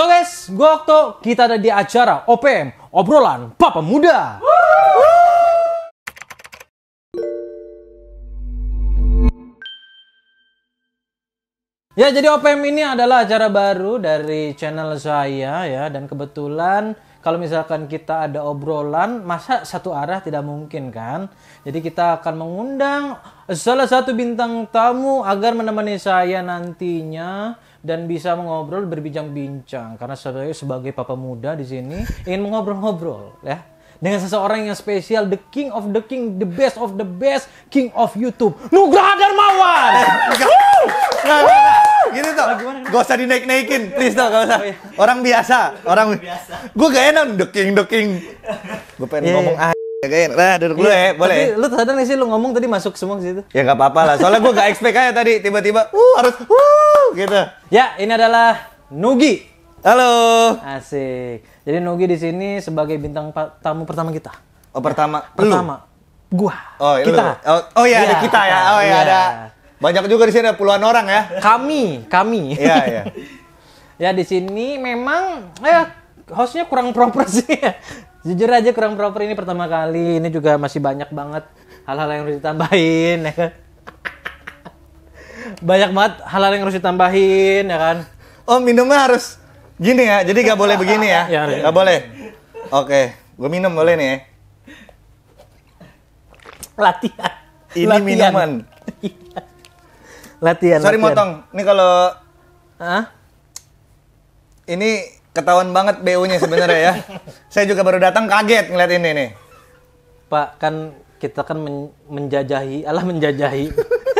So guys, gue waktu kita ada di acara OPM, obrolan Papa Muda. Ya, jadi OPM ini adalah acara baru dari channel saya ya dan kebetulan kalau misalkan kita ada obrolan, masa satu arah tidak mungkin kan? Jadi kita akan mengundang salah satu bintang tamu agar menemani saya nantinya dan bisa mengobrol berbincang-bincang karena saya sebagai papa muda di sini ingin mengobrol-ngobrol ya dengan seseorang yang spesial the king of the king the best of the best king of YouTube Nugraha Darmawan eh, Gini tuh gak usah dinaik naikin please tuh gak usah oh, iya. orang biasa orang biasa, gue gak enak the king the king gue pengen iya, iya. ngomong Jagain. Nah, duduk dulu iya, ya, boleh. Tapi ya? lu sadar gak sih lu ngomong tadi masuk semua ke situ? Ya nggak apa-apa lah. Soalnya gua gak expect aja tadi tiba-tiba uh harus uh gitu. Ya, ini adalah Nugi. Halo. Asik. Jadi Nugi di sini sebagai bintang tamu pertama kita. Oh, pertama. Ya, pertama. Lu. Gua. Oh, kita. Lu. Oh, oh ya, ya, ada iya. kita, ya. Oh ya, ya, ada. Banyak juga di sini ada puluhan orang ya. Kami, kami. Iya, iya. ya di sini memang ya hostnya kurang proper sih ya jujur aja kurang proper ini pertama kali. Ini juga masih banyak banget hal-hal yang harus ditambahin ya kan. banyak banget hal-hal yang harus ditambahin ya kan. Oh minumnya harus gini ya, jadi gak boleh begini ya? ya iya. gak boleh. Oke, gue minum boleh nih. Ya. Latihan. Ini latihan. minuman. latihan. Sorry latihan. motong. Ini kalau Hah? Ini ketahuan banget BU-nya sebenarnya ya. Saya juga baru datang kaget ngeliat ini nih. Pak, kan kita kan men menjajahi, alah menjajahi.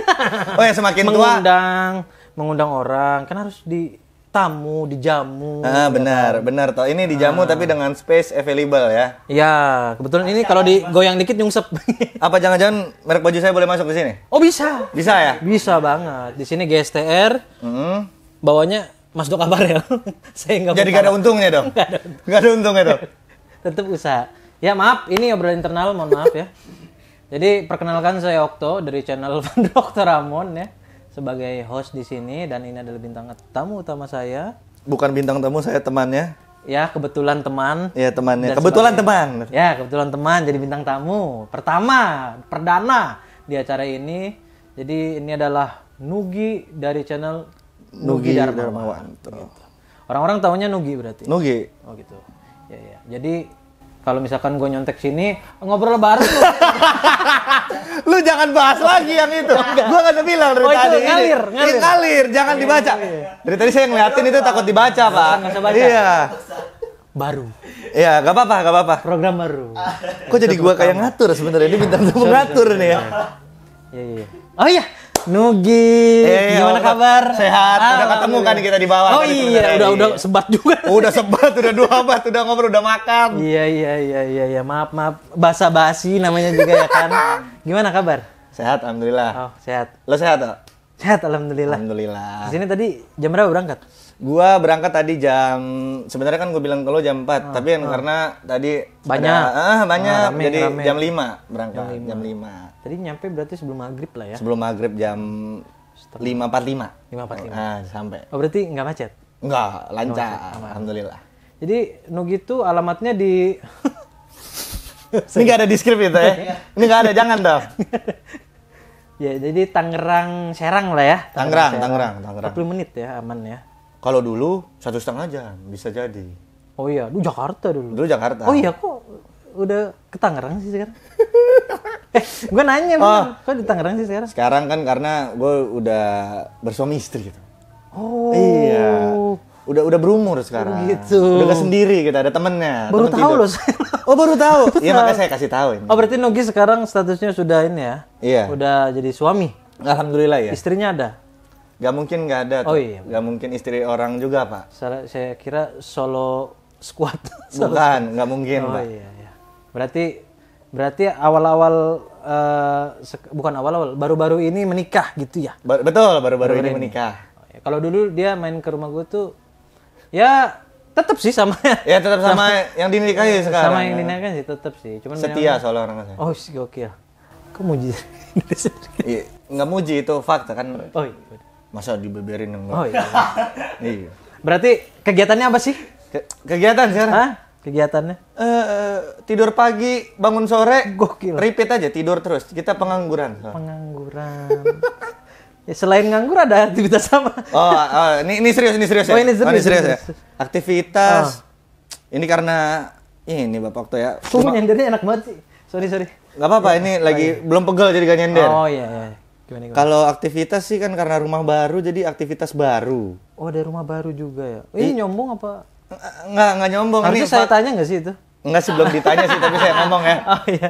oh ya semakin mengundang, tua mengundang mengundang orang kan harus di tamu, dijamu. Ah, iya, benar, kan? benar toh. Ini dijamu ah. tapi dengan space available ya. Iya, kebetulan ini kalau digoyang dikit nyungsep. Apa jangan-jangan merek baju saya boleh masuk ke sini? Oh, bisa. Bisa ya? Bisa banget. Di sini GSTR. Mm -hmm. Bawanya Mas Dok kabar ya? saya nggak Jadi gak ada untungnya dong? Gak ada, untungnya dong? Tetap usaha. Ya maaf, ini obrolan internal, mohon maaf ya. Jadi perkenalkan saya Okto dari channel Dokter Ramon ya sebagai host di sini dan ini adalah bintang tamu utama saya. Bukan bintang tamu, saya temannya. Ya, kebetulan teman. Iya, ya, temannya. Kebetulan sebagai, teman. Ya, kebetulan teman jadi bintang tamu. Pertama, perdana di acara ini. Jadi ini adalah Nugi dari channel Nugi, Nugi Darmawan. Gitu. Orang-orang tahunya Nugi berarti. Nugi. Oh gitu. Ya ya. Jadi kalau misalkan gue nyontek sini ngobrol bareng lu. lu jangan bahas lagi yang itu. Gue gak ada bilang dari oh, tadi. Itu, ngalir, ini. Eh, ngalir. ngalir, jangan ngalir. Iya, dibaca. Iya, iya. Dari tadi saya ngeliatin itu takut dibaca, Pak. Baca. Iya. Baru. Iya, gak apa-apa, gak apa-apa. Program baru. Kok jadi gue kayak ngatur sebenarnya? Ini bintang tuh ngatur nih ya. Iya, iya. Oh iya, Nugi, eh, gimana apa? Oh, kabar? Sehat. Ah, udah ketemu kan kita di bawah. Oh iya, udah udah sebat juga. udah sebat, udah dua bat, udah ngobrol, udah makan. Iya iya iya iya iya. Maaf maaf, basa basi namanya juga ya kan. Gimana kabar? Sehat, alhamdulillah. Oh sehat. Lo sehat? Oh? Sehat, alhamdulillah. Alhamdulillah. Di sini tadi jam berapa berangkat? Gua berangkat tadi jam sebenarnya kan gue bilang ke lo jam 4, ah, tapi kan ah. karena tadi banyak ada, ah, ah banyak ah, rame, jadi rame. jam 5 berangkat jam 5. jam 5. Tadi nyampe berarti sebelum maghrib lah ya. Sebelum maghrib jam lima empat lima lima empat lima ah, sampai oh berarti nggak macet nggak lancar macet. alhamdulillah jadi Nugi itu alamatnya di ini nggak ada di itu ya ini nggak ada jangan dong ya jadi Tangerang Serang lah ya Tangerang Tangerang Tangerang 20 menit ya aman ya kalau dulu satu setengah jam bisa jadi. Oh iya, dulu Jakarta dulu. Dulu Jakarta. Oh iya kok udah ke Tangerang sih sekarang. eh, gue nanya oh, ah. bener. kok di Tangerang sih sekarang? Sekarang kan karena gue udah bersuami istri gitu. Oh. Iya. Udah udah berumur sekarang. Oh, gitu. Udah gak sendiri kita gitu. ada temennya. Baru temen tahu loh Oh baru tahu. Iya makanya saya kasih tahu ini. Oh berarti Nogi sekarang statusnya sudah ini ya? Iya. Udah jadi suami. Alhamdulillah ya. Istrinya ada. Gak mungkin gak ada. Tuh. Oh iya. Gak mungkin istri orang juga pak. Saya, saya kira solo squad. Bukan, gak mungkin oh, pak. Iya, iya. Berarti berarti awal-awal uh, bukan awal-awal, baru-baru ini menikah gitu ya? Ba betul, baru-baru ini, ini menikah. Oh, iya. Kalau dulu dia main ke rumah gue tuh, ya tetap sih sama ya tetap sama, sama yang dinikahi sekarang sama yang ya. dinikahi sih tetap sih cuman setia yang... soalnya orang saya oh sih ya. kamu muji iya, nggak muji itu fakta kan oh iya. Masa dibeberin yang Oh iya. iya. Berarti kegiatannya apa sih? Ke kegiatan sekarang? Kegiatannya? Eh uh, tidur pagi, bangun sore, gokil. Repeat aja tidur terus. Kita pengangguran. Pengangguran. ya, selain nganggur ada aktivitas sama oh, oh, ini ini serius, ini serius ya. Oh, ini serius, oh, ini serius, ya? serius ya. Aktivitas oh. ini karena ini Bapak waktu ya. Sumpah nyendernya enak banget sih. Sorry, sorry. nggak apa-apa, ya, ini oh, lagi ya. belum pegel jadi gak nyender. Oh iya, iya. iya. Gimana, gimana? Kalau aktivitas sih kan karena rumah baru jadi aktivitas baru. Oh, ada rumah baru juga ya. Ini eh, nyombong apa? Nggak, nggak nyombong. Harusnya saya apa? tanya nggak sih itu? Nggak sih, belum ditanya sih, tapi saya ngomong ya. Oh iya.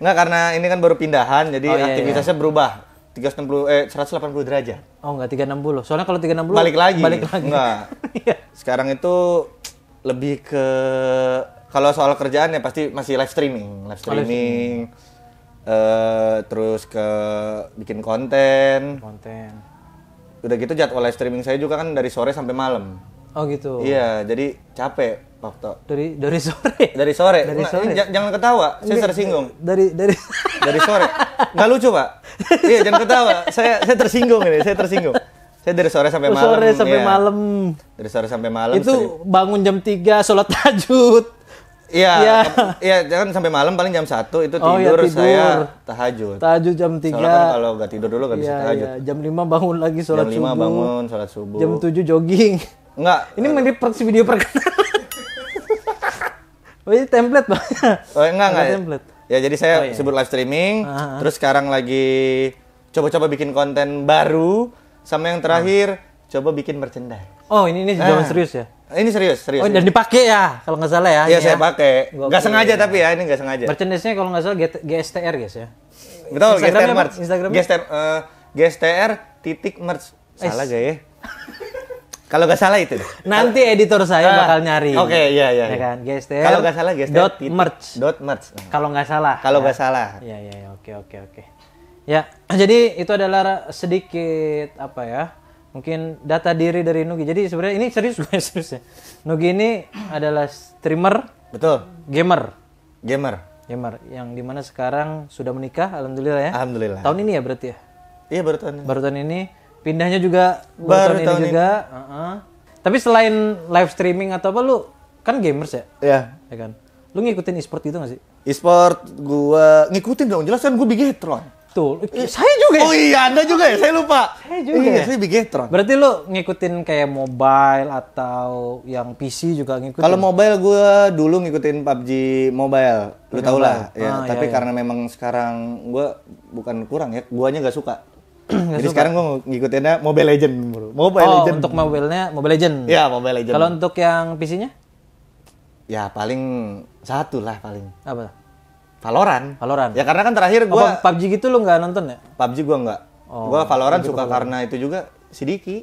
Nggak karena ini kan baru pindahan, jadi oh, iya, iya. aktivitasnya iya. berubah. 360 eh 180 derajat. Oh, enggak 360. Soalnya kalau 360 balik lagi. Balik lagi. Enggak. Iya. Sekarang itu lebih ke kalau soal kerjaan ya pasti masih live streaming, live streaming. Oh, live streaming uh, terus ke bikin konten konten udah gitu jadwal live streaming saya juga kan dari sore sampai malam oh gitu iya jadi capek waktu dari dari sore dari sore dari nah, sore nah, jangan ketawa saya tersinggung dari dari dari sore Enggak lucu pak iya jangan ketawa saya saya tersinggung ini saya tersinggung saya dari sore sampai malam. Sore sampai ya. malam. Dari sore sampai malam. Itu sering. bangun jam 3, sholat tahajud. Iya. Iya, ya, jangan sampai malam paling jam satu itu tidur, oh, ya, tidur. saya tahajud. Tahajud jam tiga. Kan kalau nggak tidur dulu nggak ya, bisa iya, iya. tahajud. Ya. Jam lima bangun lagi sholat subuh. Jam 5 bangun sholat subuh. Jam tujuh jogging. Enggak. Ini uh, mirip per video perkenalan. oh, ini template, Bang. Oh, enggak enggak. Template. Ya, jadi saya oh, iya. sebut live streaming, -huh. Ah, ah. terus sekarang lagi coba-coba bikin konten baru sama yang terakhir -huh. coba bikin merchandise. Oh ini ini jawaban eh. serius ya? Ini serius, serius. Oh, dan dipakai ya, kalau nggak salah ya? Iya, saya ya. pakai. Gak sengaja ya. tapi ya, ini nggak sengaja. Merchandise-nya kalau nggak salah GSTR guys ya? Betul, GSTR merch. Instagram GSTR, uh, eh, GSTR titik merch. Salah gak ya? Kalau nggak salah itu. Nanti editor saya uh, bakal nyari. Oke, okay, iya iya. Ya iya. kan? GSTR. Kalau nggak salah GSTR dot merch. Dot merch. Kalau nggak salah. Kalau nggak ya. salah. Iya iya, iya. oke oke oke. Ya, jadi itu adalah sedikit apa ya? mungkin data diri dari Nugi. Jadi sebenarnya ini serius gue serius ya. Nugi ini adalah streamer, betul, gamer, gamer, gamer yang dimana sekarang sudah menikah, alhamdulillah ya. Alhamdulillah. Tahun ini ya berarti ya. Iya baru tahun ini. Baru tahun ini pindahnya juga baru, baru tahun, tahun ini, ini. juga. Uh -huh. Tapi selain live streaming atau apa lu kan gamers ya? Iya. Ya kan. Lu ngikutin e-sport gitu gak sih? E-sport gua ngikutin dong, jelas kan gua bigetron Betul. Eh, saya juga ya? Oh iya, Anda juga ya? Saya lupa. Saya juga oh iya, ya? saya Bigetron. Berarti lu ngikutin kayak mobile atau yang PC juga ngikutin? Kalau mobile gue dulu ngikutin PUBG Mobile. Lu tau lah. Ya, ah, iya, tapi iya, karena memang sekarang gue bukan kurang ya, guanya gak suka. Gak Jadi suka. sekarang gue ngikutinnya Mobile Legend, bro. Mobile oh, Legend. untuk mobilenya Mobile Legend. Iya, Mobile Legend. Kalau untuk yang PC-nya? Ya paling satu lah paling. Apa? Valorant. Valorant. Ya karena kan terakhir gue. PUBG gitu lu nggak nonton ya? PUBG gue nggak. Oh, gua Valorant suka Valorant. karena itu juga si Diki.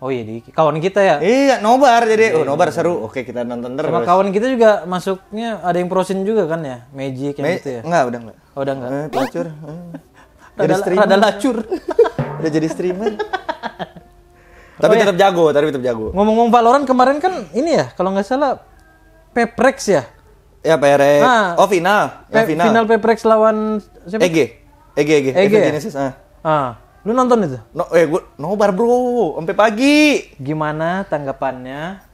Oh iya Diki, kawan kita ya. Iya, nobar jadi iya, oh nobar iya. seru. Oke, kita nonton terus. Sama kawan kita juga masuknya ada yang prosin juga kan ya? Magic yang Ma- gitu ya. Enggak, udah enggak. Oh, udah enggak. Eh, pelacur. Eh. jadi streamer. Rada lacur. udah jadi streamer. tapi oh, iya. tetap jago, tapi tetap jago. Ngomong-ngomong Valorant kemarin kan ini ya, kalau nggak salah Peprex ya Ya Perek. Ah. Oh final. Ya, final. Final Peprex lawan siapa? EG. EG EG. EG e ya? Genesis. Ah. ah. Lu nonton itu? No, eh gue nobar bro, sampai pagi. Gimana tanggapannya?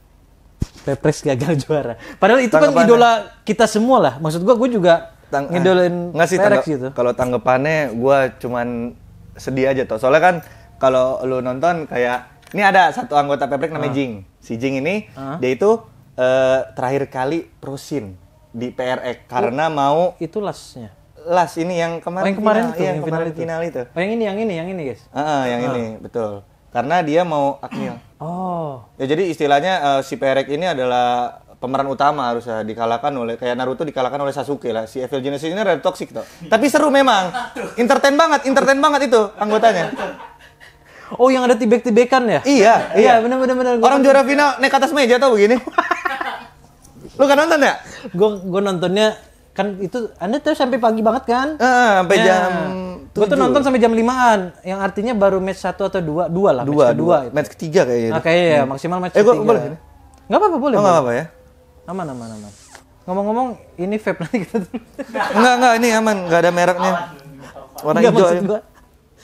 pepres gagal juara. Padahal itu kan idola kita semua lah. Maksud gue, gue juga Tang ah, ngidolain nggak sih tangga gitu. Kalau tanggapannya gue cuman sedih aja tuh. Soalnya kan kalau lu nonton kayak ini ada satu anggota pepres namanya uh. Jing. Si Jing ini uh. dia itu uh, terakhir kali prosin di PRX karena oh, mau itu lasnya las ini yang kemarin oh, yang kemarin final, itu, yang, yang kemarin final, final itu. itu oh yang ini yang ini yang ini guys uh, uh, yang oh. ini betul karena dia mau akmil oh ya jadi istilahnya uh, si PRX ini adalah pemeran utama harusnya dikalahkan oleh kayak Naruto dikalahkan oleh Sasuke lah si Evil Genesis ini rada toxic tuh tapi seru memang entertain banget entertain banget itu anggotanya oh yang ada tibek-tibekan ya iya iya, iya. bener bener orang juara final naik atas meja tau begini Lu kan nonton ya? Gue gue nontonnya kan itu Anda tuh sampai pagi banget kan? Heeh, uh, sampai ya. jam Gue tuh nonton sampai jam 5-an, yang artinya baru match 1 atau 2, 2 lah, dua, match kedua. Dua. Match ketiga kayaknya. Nah, kayaknya ya, hmm. maksimal match eh, gua, ketiga. Boleh? Enggak apa-apa, boleh. Enggak oh, apa-apa ya. Aman, aman, aman. Ngomong-ngomong, ini vape nanti kita enggak, enggak, ini aman, enggak ada mereknya. Warna enggak, hijau. Maksud gua,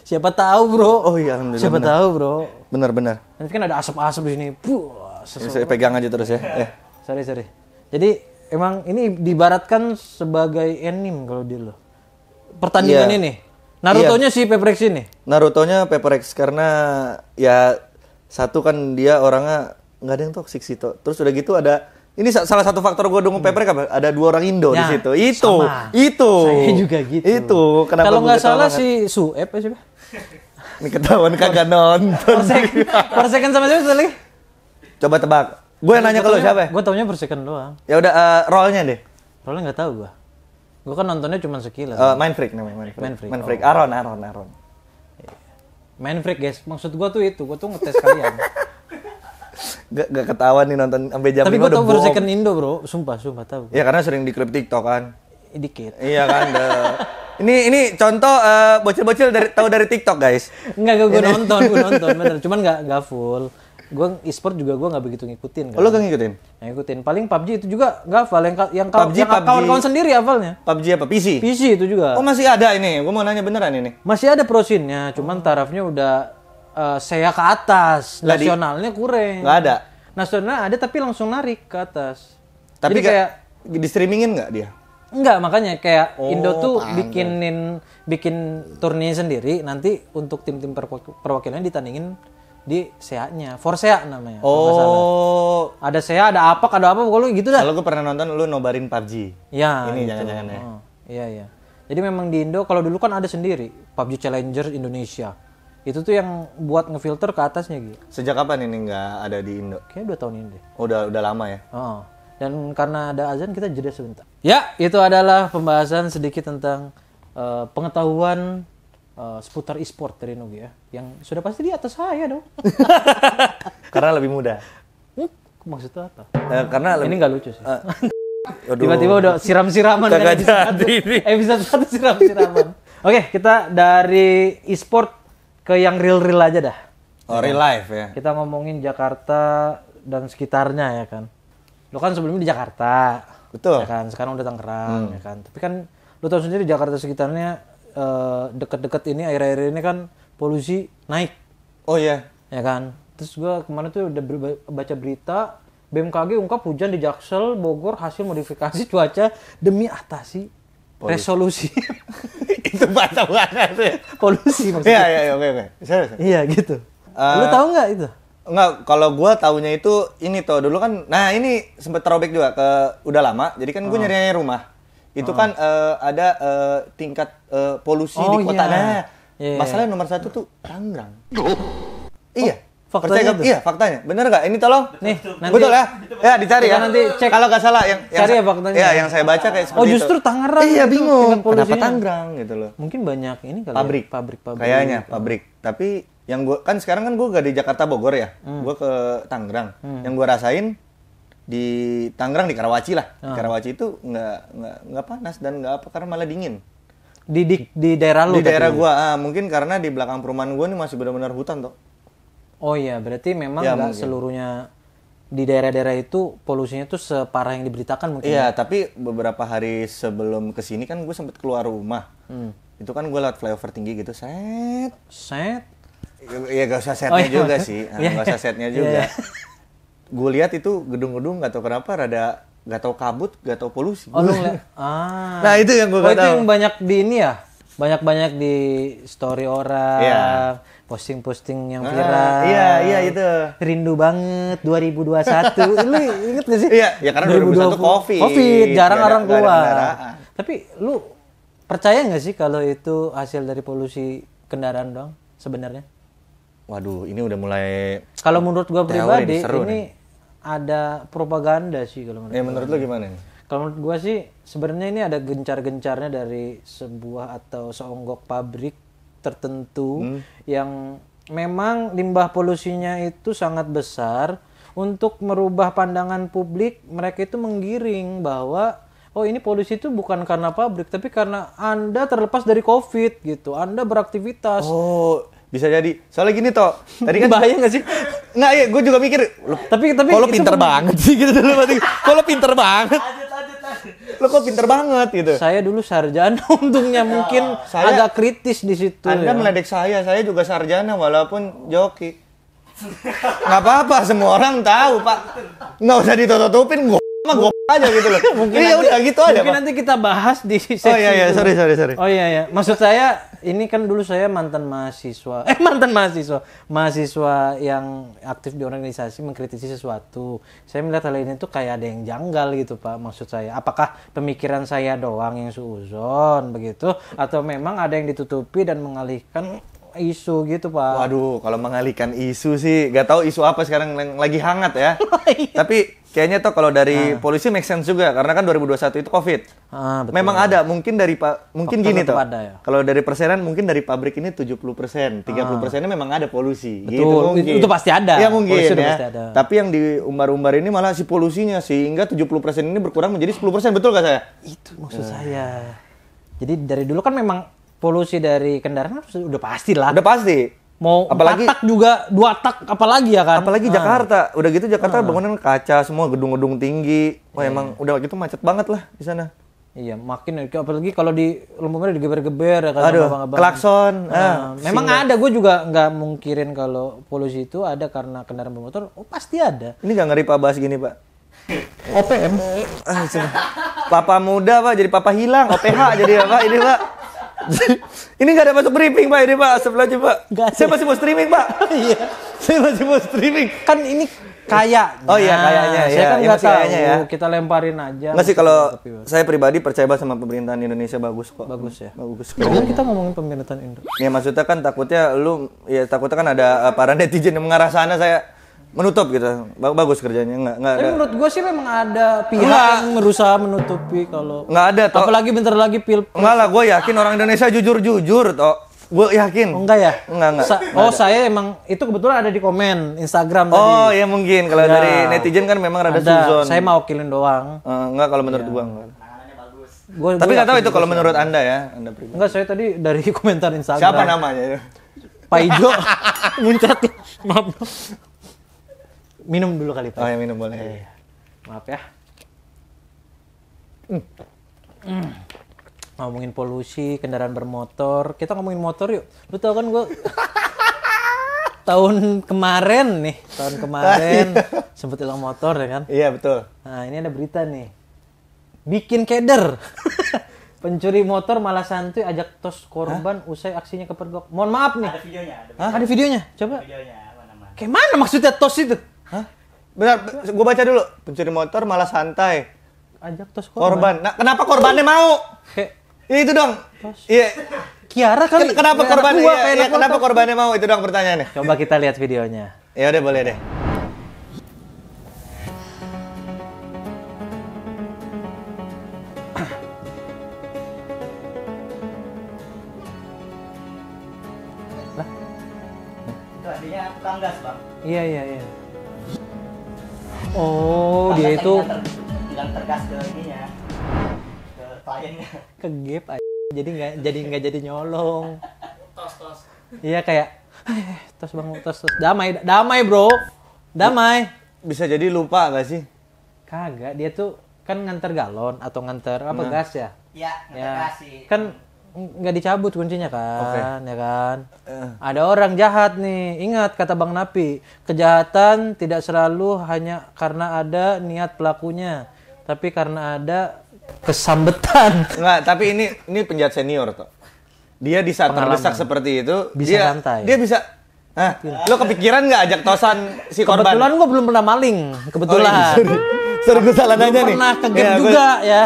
siapa tahu, Bro. Oh iya, alhamdulillah. Siapa bener. tahu, Bro. Benar, benar. Nanti kan ada asap-asap di sini. Puh, sesuatu. Ya, saya pegang aja terus ya. Eh. Sorry, sorry. Jadi emang ini dibaratkan sebagai anime kalau di lo. Pertandingan yeah. ini. Naruto-nya yeah. si Peprex ini. Naruto-nya Paper karena ya satu kan dia orangnya nggak ada yang toksik sih Terus udah gitu ada ini salah satu faktor gue dong hmm. Peprex apa? Ada dua orang Indo nah, di situ. Itu, sama. itu. Saya juga gitu. Itu. Kenapa Kalau nggak salah si Su ya apa sih Ini ketahuan kagak nonton. Persekan sama siapa lagi? Coba tebak. Gue yang nanya ke lo siapa? Ya? Gue taunya second doang. Ya udah uh, eh, role-nya deh. Role-nya nggak tahu gue. Gue kan nontonnya cuma sekilas. Uh, eh, main Freak namanya main Freak. Main Freak. Main Freak. Oh. Aaron, Aaron, Aron. Iya. main Freak guys, maksud gue tuh itu, gue tuh ngetes kalian. gak, gak ketahuan nih nonton sampai jam Tapi gue tau second Indo bro, sumpah, sumpah tau. Ya karena sering di klip TikTok kan. Dikit. Iya kan, Ini ini contoh bocil eh, bocil-bocil dari tahu dari TikTok guys. Enggak, gue nonton, gue nonton bener. Cuman nggak nggak full gue e-sport juga gue nggak begitu ngikutin oh, kan. Oh, lo gak ngikutin gak ngikutin paling PUBG itu juga nggak hafal yang yang, PUBG, yang PUBG. kawan-kawan sendiri hafalnya PUBG apa PC PC itu juga oh masih ada ini gue mau nanya beneran ini masih ada prosinnya cuman oh. tarafnya udah uh, saya ke atas gak nasionalnya di... kurang nggak ada nasional ada tapi langsung narik ke atas tapi Jadi kayak di streamingin nggak dia Enggak, makanya kayak oh, Indo tuh bikinin bikin turni sendiri nanti untuk tim-tim perwakilannya ditandingin di SEA-nya, for SEA namanya. Oh. Ada SEA, ada apa, ada apa, kalau gitu dah. Kalau gue pernah nonton lu nobarin PUBG. Ya. Ini jangan-jangan gitu. ya. Oh, iya, iya Jadi memang di Indo kalau dulu kan ada sendiri PUBG Challenger Indonesia. Itu tuh yang buat ngefilter ke atasnya gitu. Sejak kapan ini nggak ada di Indo? Kayak dua tahun ini deh. Oh, udah udah lama ya. Oh. Dan karena ada azan kita jeda sebentar. Ya, itu adalah pembahasan sedikit tentang uh, pengetahuan Eh, seputar e-sport dari Nugi ya. Yang sudah pasti di atas saya dong. karena lebih muda. Hmm, maksudnya apa? Eh, karena lebih... ini nggak lucu sih. Uh, Tiba-tiba udah siram-siraman kan episode satu. Episode satu siram-siraman. Oke, kita dari e-sport ke yang real-real aja dah. Oh, real life ya. Kita ngomongin Jakarta dan sekitarnya ya kan. Lo kan sebelumnya di Jakarta. Betul. Ya kan, sekarang udah Tangerang hmm. ya kan. Tapi kan lo tau sendiri Jakarta sekitarnya dekat eh, deket-deket ini akhir-akhir ini kan polusi naik. Oh iya. Ya kan. Terus gue kemarin tuh udah baca berita BMKG ungkap hujan di Jaksel, Bogor hasil modifikasi cuaca demi atasi polusi. resolusi. Itu baca banget. Ya? Polusi maksudnya. Iya, iya iya oke oke. Iya gitu. Uh, Lu tahu nggak itu? Enggak, kalau gua taunya itu ini tuh dulu kan, nah ini sempet terobek juga ke udah lama, jadi kan gue oh. nyari rumah itu ah. kan uh, ada uh, tingkat uh, polusi oh, di kota. Iya. Nah, yeah. Iya. masalahnya nomor satu tuh Tangerang. Oh. Iya. Oh, faktanya Percaya, itu? Iya, faktanya. Bener gak Ini tolong. Nih, nanti, betul ya? Ya, dicari ya. Nanti cek. Kalau gak salah yang, yang cari ya faktanya. Iya, yang saya baca kayak oh, seperti Oh, justru Tangerang. Iya, bingung. Kenapa Tangerang gitu loh. Mungkin banyak ini kali. Pabrik, ya? pabrik, pabrik. Kayaknya oh. pabrik. Tapi yang gue kan sekarang kan gue gak di Jakarta Bogor ya. Hmm. Gue ke Tangerang. Hmm. Yang gue rasain di Tangerang di Karawaci lah. Di ah. Karawaci itu nggak nggak nggak panas dan nggak apa karena malah dingin. Di di, di daerah lu. Di daerah gua, ah, mungkin karena di belakang perumahan gua ini masih benar-benar hutan toh. Oh iya, berarti memang ya, nggak seluruhnya di daerah-daerah itu polusinya tuh separah yang diberitakan mungkin. Iya, ya? tapi beberapa hari sebelum kesini kan gue sempet keluar rumah. Hmm. Itu kan gue lihat flyover tinggi gitu, set. Set. Iya ya gak usah setnya oh, iya. juga sih, ah, iya. gak usah setnya iya, juga. Iya gue lihat itu gedung-gedung nggak tau kenapa rada nggak tau kabut nggak tau polusi oh, ah. nah itu yang gue oh, itu tahu. yang banyak di ini ya banyak-banyak di story orang yeah. posting-posting yang ah, viral ah, iya iya itu rindu banget 2021 lu inget gak sih iya ya karena 2021 covid covid jarang orang keluar tapi lu percaya nggak sih kalau itu hasil dari polusi kendaraan dong sebenarnya waduh ini udah mulai kalau menurut gue pribadi ini nih ada propaganda sih kalau menurut. Ya menurut lo gimana nih? Kalau menurut gue sih sebenarnya ini ada gencar-gencarnya dari sebuah atau seonggok pabrik tertentu hmm. yang memang limbah polusinya itu sangat besar untuk merubah pandangan publik mereka itu menggiring bahwa oh ini polusi itu bukan karena pabrik tapi karena anda terlepas dari covid gitu anda beraktivitas oh bisa jadi. Soalnya gini toh, tadi kan bahaya gak sih? Nggak, ya, gue juga mikir. Lo, tapi tapi kalau pinter bener. banget sih gitu dulu Kalau pinter banget. Lo kok pinter banget gitu. Saya dulu sarjana untungnya ya. mungkin saya, agak kritis di situ. Anda ya. meledek saya, saya juga sarjana walaupun joki. Nggak apa-apa, semua orang tahu, Pak. Nggak usah ditutupin gue gue aja gitu loh. mungkin ya nanti, udah gitu aja. Mungkin nanti kita bahas di sesi Oh iya iya, itu. sorry sorry sorry. Oh iya iya. Maksud saya ini kan dulu saya mantan mahasiswa. Eh mantan mahasiswa. Mahasiswa yang aktif di organisasi mengkritisi sesuatu. Saya melihat hal ini tuh kayak ada yang janggal gitu, Pak. Maksud saya, apakah pemikiran saya doang yang suuzon begitu atau memang ada yang ditutupi dan mengalihkan isu gitu pak. Waduh, kalau mengalihkan isu sih, gak tahu isu apa sekarang yang lagi hangat ya. Oh, iya. Tapi kayaknya tuh kalau dari nah. polisi make sense juga, karena kan 2021 itu covid. Ah, betul. Memang ada, mungkin dari pak, mungkin Faktor gini tuh. ya? Kalau dari persenan mungkin dari pabrik ini 70 persen, 30 ah. persennya ah. memang ada polusi. Gitu betul, gitu, mungkin. itu pasti ada. Ya mungkin ya. Pasti ada. Tapi yang di umbar umbar ini malah si polusinya sehingga 70 persen ini berkurang menjadi 10 persen, betul gak saya? Itu maksud saya. Jadi dari dulu kan memang polusi dari kendaraan udah pasti lah. Udah pasti mau apalagi tak juga dua tak apalagi ya kan apalagi hmm. Jakarta udah gitu Jakarta hmm. bangunan kaca semua gedung-gedung tinggi wah yeah. emang iya. udah gitu macet banget lah di sana iya makin apalagi kalau di Lombok Merah digeber-geber ya kan Aduh, abang -abang. klakson Nah, ah, memang singgah. ada gue juga nggak mungkirin kalau polusi itu ada karena kendaraan bermotor oh pasti ada ini gak ngeri pak bahas gini pak OPM ah, Papa muda pak jadi papa hilang OPH jadi apa ini pak ini nggak ada masuk briefing pak ini pak sebelah aja pak. saya masih mau streaming pak. Iya. saya masih mau streaming. Kan ini kayak Oh iya nah, kayaknya. Saya iya. kan ya, ya, tahu. Ya. Kita lemparin aja. Nggak sih kalau saya pribadi percaya banget sama pemerintahan Indonesia bagus kok. Bagus ya. Bagus. ya, kita ngomongin pemerintahan Indonesia. Ya maksudnya kan takutnya lu ya takutnya kan ada uh, para netizen yang mengarah sana saya menutup gitu bagus kerjanya nggak nggak tapi menurut gue sih memang ada pihak nggak. yang berusaha menutupi kalau nggak ada toh apalagi bentar lagi pil nggak lah gue yakin orang Indonesia jujur jujur toh gue yakin oh, enggak ya enggak enggak Sa oh ada. saya emang itu kebetulan ada di komen Instagram oh, tadi ya mungkin kalau ya. dari netizen kan memang rada ada. suzon saya mau kirim doang uh, eh, enggak kalau menurut ya. gue enggak Gua, tapi nggak tahu itu kalau menurut anda ya anda pribadi. enggak saya tadi dari komentar Instagram siapa namanya Pak Ijo muncat maaf Minum dulu kali Pak. Oh ya minum boleh. Iya. iya. Maaf ya. Mm. Mm. Ngomongin polusi, kendaraan bermotor. Kita ngomongin motor yuk. Lu tau kan gue tahun kemarin nih, tahun kemarin iya. sempet hilang motor ya kan? Iya betul. Nah ini ada berita nih, bikin keder. Pencuri motor malah santuy ajak tos korban Hah? usai aksinya kepergok. Mohon maaf nih. Ada videonya. Ada videonya. Ada videonya. Coba. Ada videonya. Mana -mana. Kayak mana maksudnya tos itu? Hah? Benar, gue baca dulu. Pencuri motor malah santai. Ajak terus korban. korban. Nah, kenapa korbannya mau? itu dong. Iya. Kiara kali. Kenapa korban? Iya, ya, kenapa korbannya mau? Itu dong pertanyaannya. Coba kita lihat videonya. Ya udah boleh deh. Lah. Tadinya tukang Bang. Iya, iya, iya oh Masa dia itu bilang ter, tergas ke ininya ke kliennya ke gap aja jadi nggak jadi nggak jadi nyolong tos tos iya kayak tos bangun tos tos damai damai bro damai bisa jadi lupa gak sih kagak dia tuh kan nganter galon atau nganter apa nah. gas ya iya nganter ya. gas sih kan nggak dicabut kuncinya kan, okay. ya kan. Uh. Ada orang jahat nih. Ingat kata Bang Napi, kejahatan tidak selalu hanya karena ada niat pelakunya, tapi karena ada kesambetan. Enggak, tapi ini ini penjahat senior toh. Dia di saat terdesak seperti itu, bisa dia rantai. dia bisa Hah, lo kepikiran nggak ajak tosan si korban? Kebetulan gue belum pernah maling, kebetulan. Oh, iya, Seru gue salah nanya nih. Pernah kegem iya, ya, juga gue... ya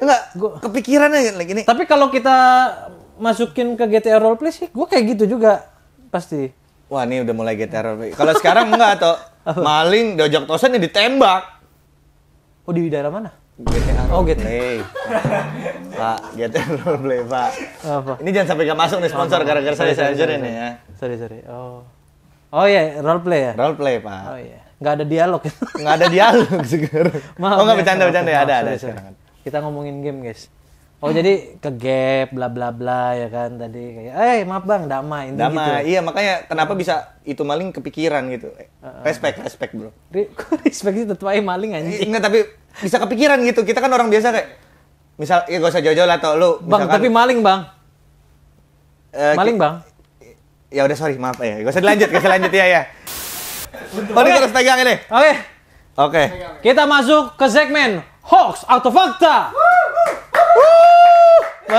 Enggak, gua kepikiran aja lagi nih. Tapi kalau kita masukin ke GTA roleplay sih, gua kayak gitu juga pasti. Wah, ini udah mulai GTA roleplay. Kalau sekarang enggak atau maling dojok tosan yang ditembak. Oh, di daerah mana? GTA oh, roleplay. Oh, GTA. Pak, GTA roleplay, Pak. Apa? Ini jangan sampai gak masuk nih sponsor gara-gara saya saya ajarin ya. Sorry, sorry. Oh. Oh iya, yeah. roleplay ya? Roleplay, Pak. Oh iya. Yeah. Nggak ada dialog. nggak ada dialog sekarang. oh, nggak bercanda-bercanda ya? Bercanda, Ada, ada sekarang kita ngomongin game guys Oh jadi ke gap bla bla bla ya kan tadi kayak eh maaf Bang damai damai gitu. iya makanya kenapa bisa itu maling kepikiran gitu. Uh, Respect respect bro. Re respect sih tetap aja maling aja Eh, enggak tapi bisa kepikiran gitu. Kita kan orang biasa kayak misal ya gak usah jauh-jauh lah atau lu Bang tapi maling Bang. Uh, maling Bang. Ya udah sorry maaf ya. Gak usah dilanjut, gak usah lanjut ya ya. Oh, okay. harus pegang ini. Oke. Okay. Oke. Okay. Kita masuk ke segmen hoax atau fakta.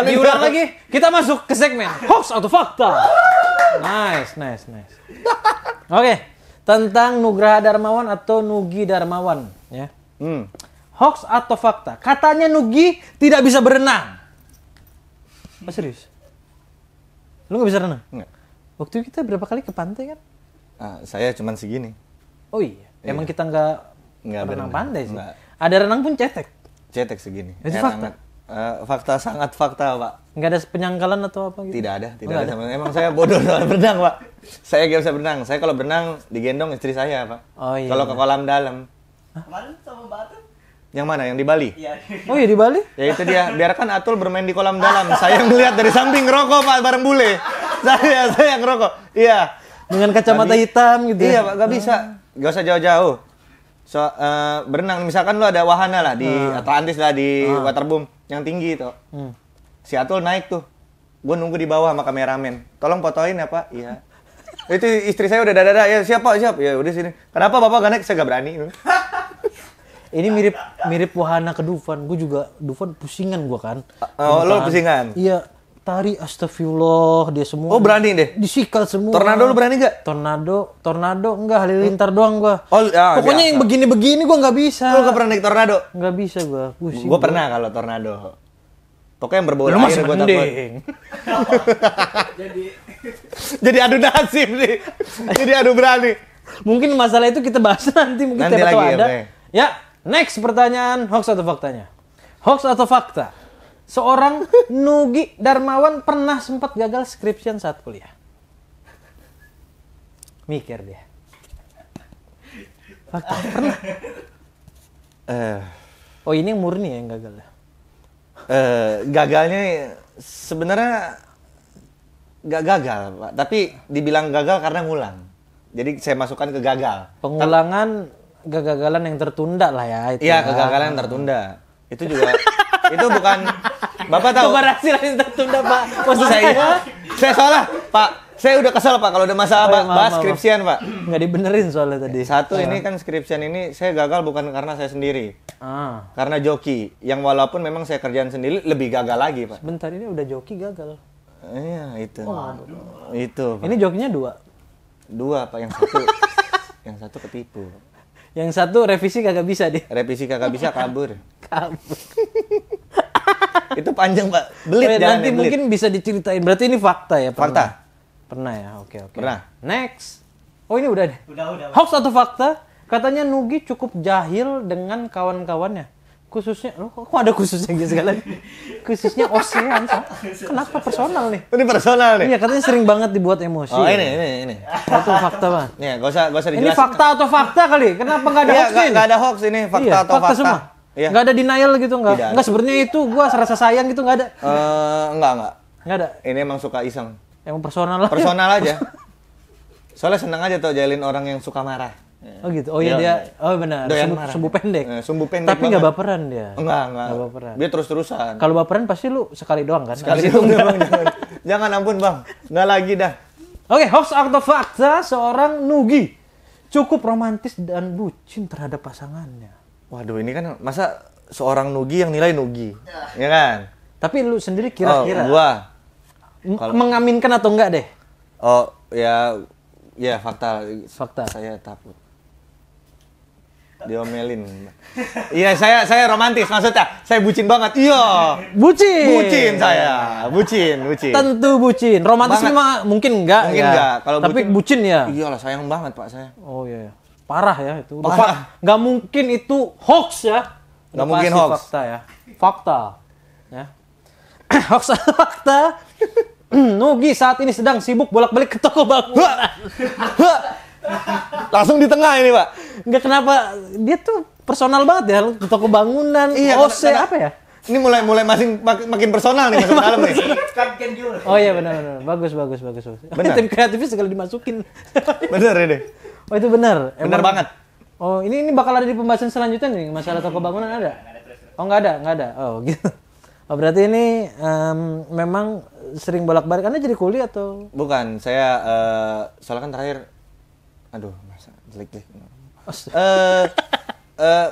Diulang lagi, kita masuk ke segmen hoax atau fakta. Nice, nice, nice. Oke, okay. tentang Nugraha Darmawan atau Nugi Darmawan, ya. Hmm. Hoax atau fakta? Katanya Nugi tidak bisa berenang. Mas serius? Lu nggak bisa renang? Enggak. Waktu kita berapa kali ke pantai kan? Uh, saya cuma segini. Oh iya, iya. emang iya. kita nggak nggak berenang, berenang pantai sih. Enggak ada renang pun cetek. Cetek segini. Itu ya, fakta. uh, fakta sangat fakta, Pak. Nggak ada penyangkalan atau apa gitu? Tidak ada, tidak oh, ada. ada. Emang saya bodoh soal berenang, Pak. Saya nggak bisa berenang. Saya kalau berenang digendong istri saya, Pak. Oh iya. Kalau ke kolam dalam. Hah? Kemarin sama Batu yang mana? Yang di Bali? Iya. Oh iya di Bali? Ya itu dia. Biarkan Atul bermain di kolam dalam. Saya melihat dari samping rokok Pak bareng bule. Saya saya ngerokok. Iya. Dengan kacamata hitam gitu. Ya? Iya Pak, gak bisa. Gak usah jauh-jauh so, uh, berenang misalkan lu ada wahana lah di hmm. Atlantis lah di hmm. waterboom yang tinggi itu hmm. si Atul naik tuh gue nunggu di bawah sama kameramen tolong fotoin ya pak iya itu istri saya udah dada ya siapa siap ya udah sini kenapa bapak gak naik saya gak berani ini mirip mirip wahana kedufan gue juga Dufan pusingan gue kan oh, oh lo pusingan iya tari astagfirullah dia semua. Oh berani deh. Disikat semua. Tornado lu berani gak? Tornado, tornado enggak halilintar hmm. doang gua. Oh, ya. Pokoknya biasa. yang begini-begini gua nggak bisa. Oh, lu gak pernah naik tornado? Nggak bisa gua. Pusing gua, pernah kalau tornado. Pokoknya yang berbau air gua takut. Jadi Jadi adu nasib nih. Jadi adu berani. Mungkin masalah itu kita bahas nanti mungkin nanti lagi, ada. Okay. Ya, next pertanyaan hoax atau faktanya? Hoax atau fakta? seorang Nugi Darmawan pernah sempat gagal skripsian saat kuliah. Mikir dia. Fakta pernah. Uh, oh ini yang murni ya yang gagal. Uh, gagalnya sebenarnya gak gagal, Pak. Tapi dibilang gagal karena ngulang. Jadi saya masukkan ke gagal. Pengulangan kegagalan yang tertunda lah ya. Iya ya. kegagalan yang tertunda itu juga itu bukan Bapak tahu. Keberhasilan tertunda, Pak. Maksud saya saya salah, Pak. Saya udah kesel Pak kalau ada masalah oh, ya, bahas skripsian Pak. Nggak dibenerin soalnya tadi. Satu oh. ini iya. kan skripsian ini saya gagal bukan karena saya sendiri. Ah. Karena joki yang walaupun memang saya kerjaan sendiri lebih gagal lagi Pak. Bentar ini udah joki gagal. Iya itu. Oh. Itu. Pak. Ini jokinya dua. Dua Pak yang satu yang satu ketipu. Yang satu revisi kagak bisa deh. Revisi kagak bisa kabur. kabur. itu panjang pak. Belit Oke, Nanti belit. mungkin bisa diceritain. Berarti ini fakta ya? Pernah. Fakta. Pernah ya. Oke oke. Pernah. Next. Oh ini udah deh. Udah udah. Hoax atau fakta? Katanya Nugi cukup jahil dengan kawan-kawannya khususnya loh, kok ada khususnya gitu segala khususnya ocean so. kenapa personal nih ini personal nih iya katanya sering banget dibuat emosi oh ini ini ini itu fakta mah ini gak usah gak usah dijelasin ini fakta atau fakta kali kenapa nggak ada iya, hoax ini gak ada hoax ini fakta iya, atau fakta, fakta. semua iya. nggak ada denial gitu nggak nggak sebenarnya itu gua rasa sayang gitu nggak ada uh, nggak nggak nggak ada ini emang suka iseng emang personal lah personal aja soalnya seneng aja tuh jalin orang yang suka marah Yeah. Oh gitu. Oh iya dia, dia oh benar. Doyan sumbu, sumbu pendek. Eh, sumbu pendek. Tapi nggak baperan dia. Enggak, enggak. baperan. Dia terus-terusan. Kalau baperan pasti lu sekali doang kan? Sekali doang, Bang. Jangan. jangan ampun, Bang. Nggak lagi dah. Oke, okay, hoax atau fakta seorang Nugi cukup romantis dan bucin terhadap pasangannya. Waduh, ini kan masa seorang Nugi yang nilai Nugi. Ya kan? Tapi lu sendiri kira-kira oh, gua Kalo... mengaminkan atau enggak deh? Oh, ya ya fakta fakta saya takut diomelin. iya, saya saya romantis maksudnya. Saya bucin banget. Iya. Bucin. Bucin saya. Bucin, bucin. Tentu bucin. Romantis banget. mah mungkin enggak mungkin ya. enggak. Kalau Tapi bucin, bucin ya. Iyalah, sayang banget Pak saya. Oh iya. iya. Parah ya itu. Parah. gak mungkin itu hoax ya. Gak mungkin hoax. Fakta ya. Fakta. Ya. hoax fakta. Nugi saat ini sedang sibuk bolak-balik ke toko bangunan. Langsung di tengah ini, Pak. Enggak kenapa dia tuh personal banget ya, toko bangunan, iya, OC karena, apa ya? Ini mulai mulai makin makin personal nih masuk dalam nih. Kan oh iya benar benar. Bagus bagus bagus bagus. Benar. Tim kreatifnya segala dimasukin. benar ini. Oh itu benar. Benar banget. Oh ini ini bakal ada di pembahasan selanjutnya nih masalah toko bangunan ada? Oh nggak ada nggak ada. Oh gitu. Oh, berarti ini um, memang sering bolak-balik. Anda jadi kuli atau? Bukan, saya uh, soalnya kan terakhir aduh masa jelek deh eh uh,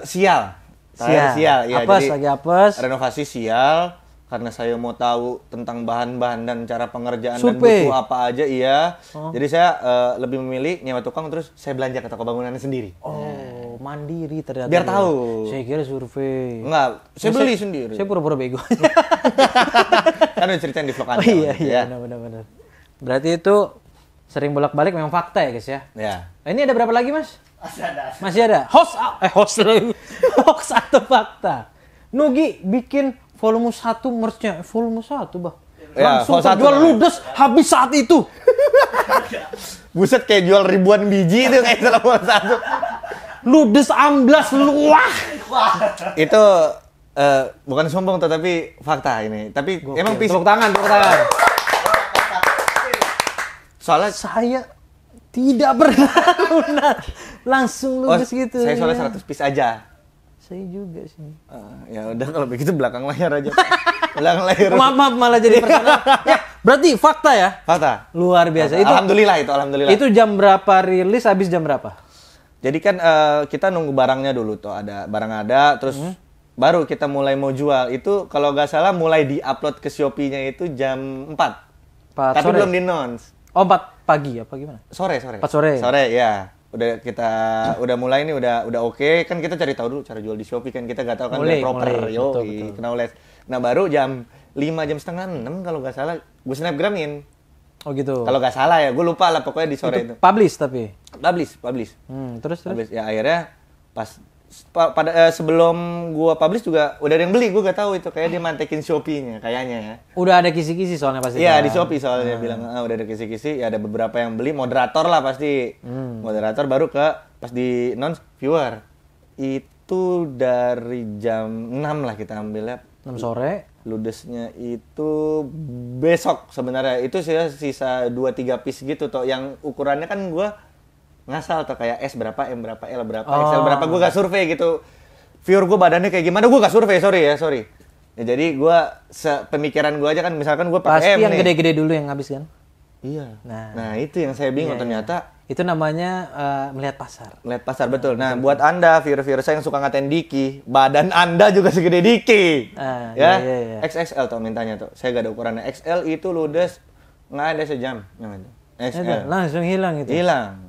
sial sial. sial ya apes, jadi lagi apes. renovasi sial karena saya mau tahu tentang bahan-bahan dan cara pengerjaan Supe. dan butuh apa aja iya oh. jadi saya uh, lebih memilih nyewa tukang terus saya belanja ke toko bangunannya sendiri oh mandiri ternyata biar tahu saya kira survei enggak saya ya, beli saya, sendiri saya pura-pura bego kan udah ceritain di vlog oh, anda oh, iya iya ya. benar benar berarti itu sering bolak-balik memang fakta ya guys ya. Ya. Nah, ini ada berapa lagi mas? Masih ada. Masih ada. Hoax, ah, eh hoax lagi. hoax atau fakta? Nugi bikin volume satu merchnya. Eh, volume satu bah. Ya, Langsung ya, terjual ludes habis saat itu. Buset kayak jual ribuan biji itu kayak dalam volume 1. Ludes amblas luah. itu uh, bukan sombong tetapi fakta ini. Tapi Gokil. emang pisau tangan, tepuk tangan soalnya saya tidak pernah lunas langsung oh, lulus oh, gitu saya soalnya ya. 100 piece aja saya juga sih uh, ya udah kalau begitu belakang layar aja belakang layar maaf maaf malah jadi personal ya berarti fakta ya fakta luar biasa fakta. itu alhamdulillah itu alhamdulillah itu jam berapa rilis habis jam berapa jadi kan uh, kita nunggu barangnya dulu tuh ada barang ada terus hmm? baru kita mulai mau jual itu kalau nggak salah mulai diupload ke Shopee-nya itu jam 4. 4 tapi sore. belum di Oh, 4 pagi apa gimana? Sore, sore. 4 sore. Sore, ya. Udah kita udah mulai nih udah udah oke okay. kan kita cari tahu dulu cara jual di Shopee kan kita nggak tahu kan mulai, proper mulai. yo betul, betul. kena les. Nah, baru jam 5 jam setengah 6 kalau nggak salah gue snapgramin. Oh gitu. Kalau nggak salah ya, gue lupa lah pokoknya di sore itu. itu. Publish tapi. Publish, publish. Hmm, terus terus. Publish. Ya akhirnya pas pada eh, sebelum gua publish juga udah ada yang beli gua gak tahu itu kayak dia mantekin Shopee-nya kayaknya ya. Udah ada kisi-kisi soalnya pasti. Iya, kan. di Shopee soalnya hmm. bilang ah, udah ada kisi-kisi, ya ada beberapa yang beli moderator lah pasti. Hmm. Moderator baru ke pas di non viewer. Itu dari jam 6 lah kita ambil ya enam sore. Ludesnya itu besok sebenarnya. Itu sih ya, sisa 2 3 piece gitu toh yang ukurannya kan gua ngasal atau kayak S berapa, M berapa, L berapa, oh. XL berapa, gue gak survei gitu. Viewer gue badannya kayak gimana, gue gak survei, sorry ya, sorry. Ya, jadi gue pemikiran gue aja kan, misalkan gue pakai M yang gede-gede dulu yang habis kan? Iya. Nah, nah itu yang saya bingung iya, iya. ternyata. Iya. Itu namanya uh, melihat pasar. Melihat pasar betul. Nah, betul. buat anda viewer-viewer saya yang suka ngatain Diki, badan anda juga segede Diki. Uh, ya. Iya, iya, XXL tuh mintanya tuh. Saya gak ada ukurannya. XL itu ludes nggak ada sejam namanya. XL. Itu, langsung hilang itu. Hilang.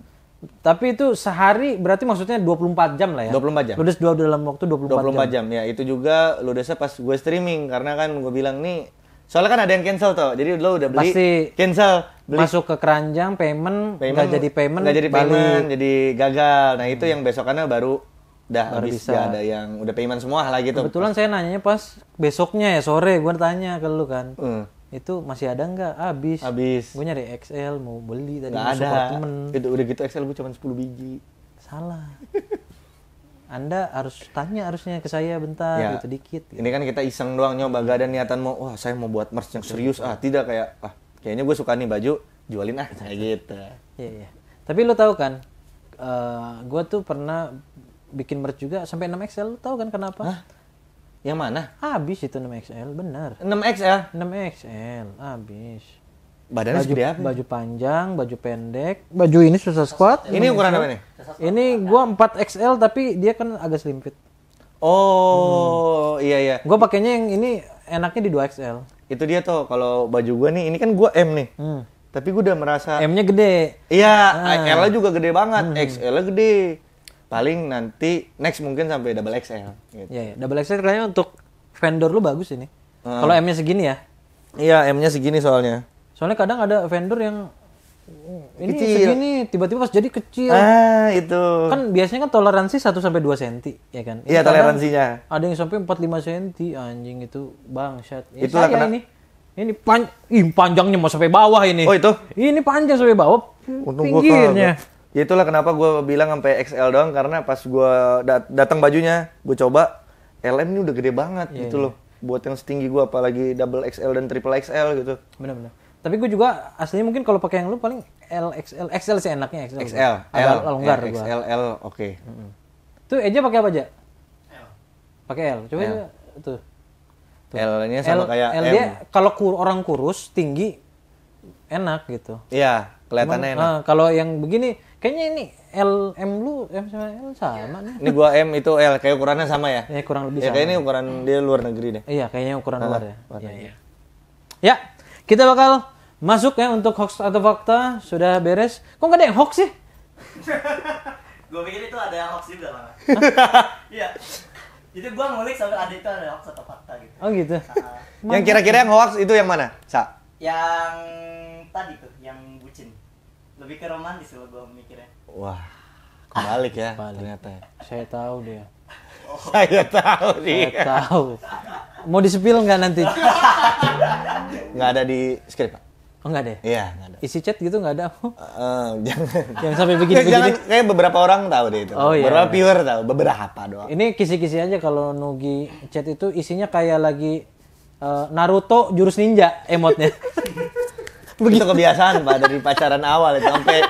Tapi itu sehari berarti maksudnya 24 jam lah ya? 24 jam. Ludes dua dalam waktu 24, 24 jam. 24 jam ya. Itu juga ludesnya pas gue streaming karena kan gue bilang nih soalnya kan ada yang cancel tuh. Jadi lo udah beli Pasti cancel beli. masuk ke keranjang payment, payment gak jadi payment gak jadi payment jadi gagal. Nah, itu hmm. yang besokannya baru udah baru habis bisa. ada yang udah payment semua lah gitu. Kebetulan pas. saya nanya pas besoknya ya sore gue tanya ke lu kan. Hmm itu masih ada nggak habis habis gue nyari XL mau beli tadi nggak ada temen. itu udah gitu XL gue cuma 10 biji salah anda harus tanya harusnya ke saya bentar ya. gitu dikit gitu. ini kan kita iseng doang nyoba gak ada niatan mau wah saya mau buat merch yang serius ah tidak kayak ah kayaknya gue suka nih baju jualin ah kayak gitu iya iya tapi lo tau kan uh, eh, gue tuh pernah bikin merch juga sampai 6 XL lo tau kan kenapa Hah? Yang mana? Habis itu 6XL, benar. 6XL? 6XL, habis. Badan baju, Baju panjang, baju pendek, baju ini susah squat. Ini ukuran apa nih Ini gua 4XL tapi dia kan agak selimpit. Oh, hmm. iya iya. Gua pakainya yang ini enaknya di 2XL. Itu dia tuh kalau baju gua nih, ini kan gua M nih. Hmm. Tapi gua udah merasa M-nya gede. Iya, ah. L-nya juga gede banget, hmm. XL-nya gede paling nanti next mungkin sampai double XL gitu. yeah, yeah. double XL kayaknya untuk vendor lu bagus ini. Uh, Kalau M-nya segini ya. Iya, M-nya segini soalnya. Soalnya kadang ada vendor yang ini kecil. segini tiba-tiba pas jadi kecil. Ah, itu. Kan biasanya kan toleransi 1 sampai 2 cm, ya kan? Iya, toleransinya. Ada yang sampai lima cm, anjing itu bangsat. Ya, itu kena... ini. Ini pan Ih, panjangnya mau sampai bawah ini. Oh, itu. Ini panjang sampai bawah. Untung pinggirnya ya itulah kenapa gue bilang sampai XL doang karena pas gue datang bajunya gue coba LM ini udah gede banget yeah, gitu iya. loh buat yang setinggi gue apalagi double XL dan triple XL gitu benar-benar tapi gue juga aslinya mungkin kalau pakai yang lu paling XL XL sih enaknya XL XL agak L, longgar yeah, XL L oke okay. tuh Eja pakai apa aja L. pakai L coba L. tuh, tuh. L-nya sama L, kayak L dia kalau kur orang kurus tinggi enak gitu iya kelihatannya enak nah, kalau yang begini Kayaknya ini L M lu M sama L sama nih. Ini gua M itu L kayak ukurannya sama ya? Ya kurang lebih ya, sama. Kayaknya ukuran hmm. dia luar negeri deh. Iya, kayaknya ukuran luar ya. Iya, iya. Ya, kita bakal masuk ya untuk hoax atau fakta sudah beres. Kok gak ada yang hoax sih? gua pikir itu ada yang hoax juga lah. Iya. Jadi gua ngulik sampai ada itu ada hoax atau fakta gitu. Oh gitu. Nah, yang kira-kira yang hoax itu yang mana? Sa? Yang tadi tuh lebih ke romantis loh gue mikirnya wah kebalik ya kebalik. ternyata saya tahu dia oh. saya tahu dia saya tahu mau disepil nggak nanti nggak ada di skrip pak Oh nggak ada ya? Iya, nggak ada. Isi chat gitu nggak ada. Uh, jangan. Jangan sampai begini begini. Jangan kayak beberapa orang tahu deh itu. Oh, iya. Beberapa viewer tahu, beberapa doang. Ini kisi-kisi aja kalau Nugi chat itu isinya kayak lagi uh, Naruto jurus ninja emotnya. Begitu kebiasaan Pak dari pacaran awal itu sampai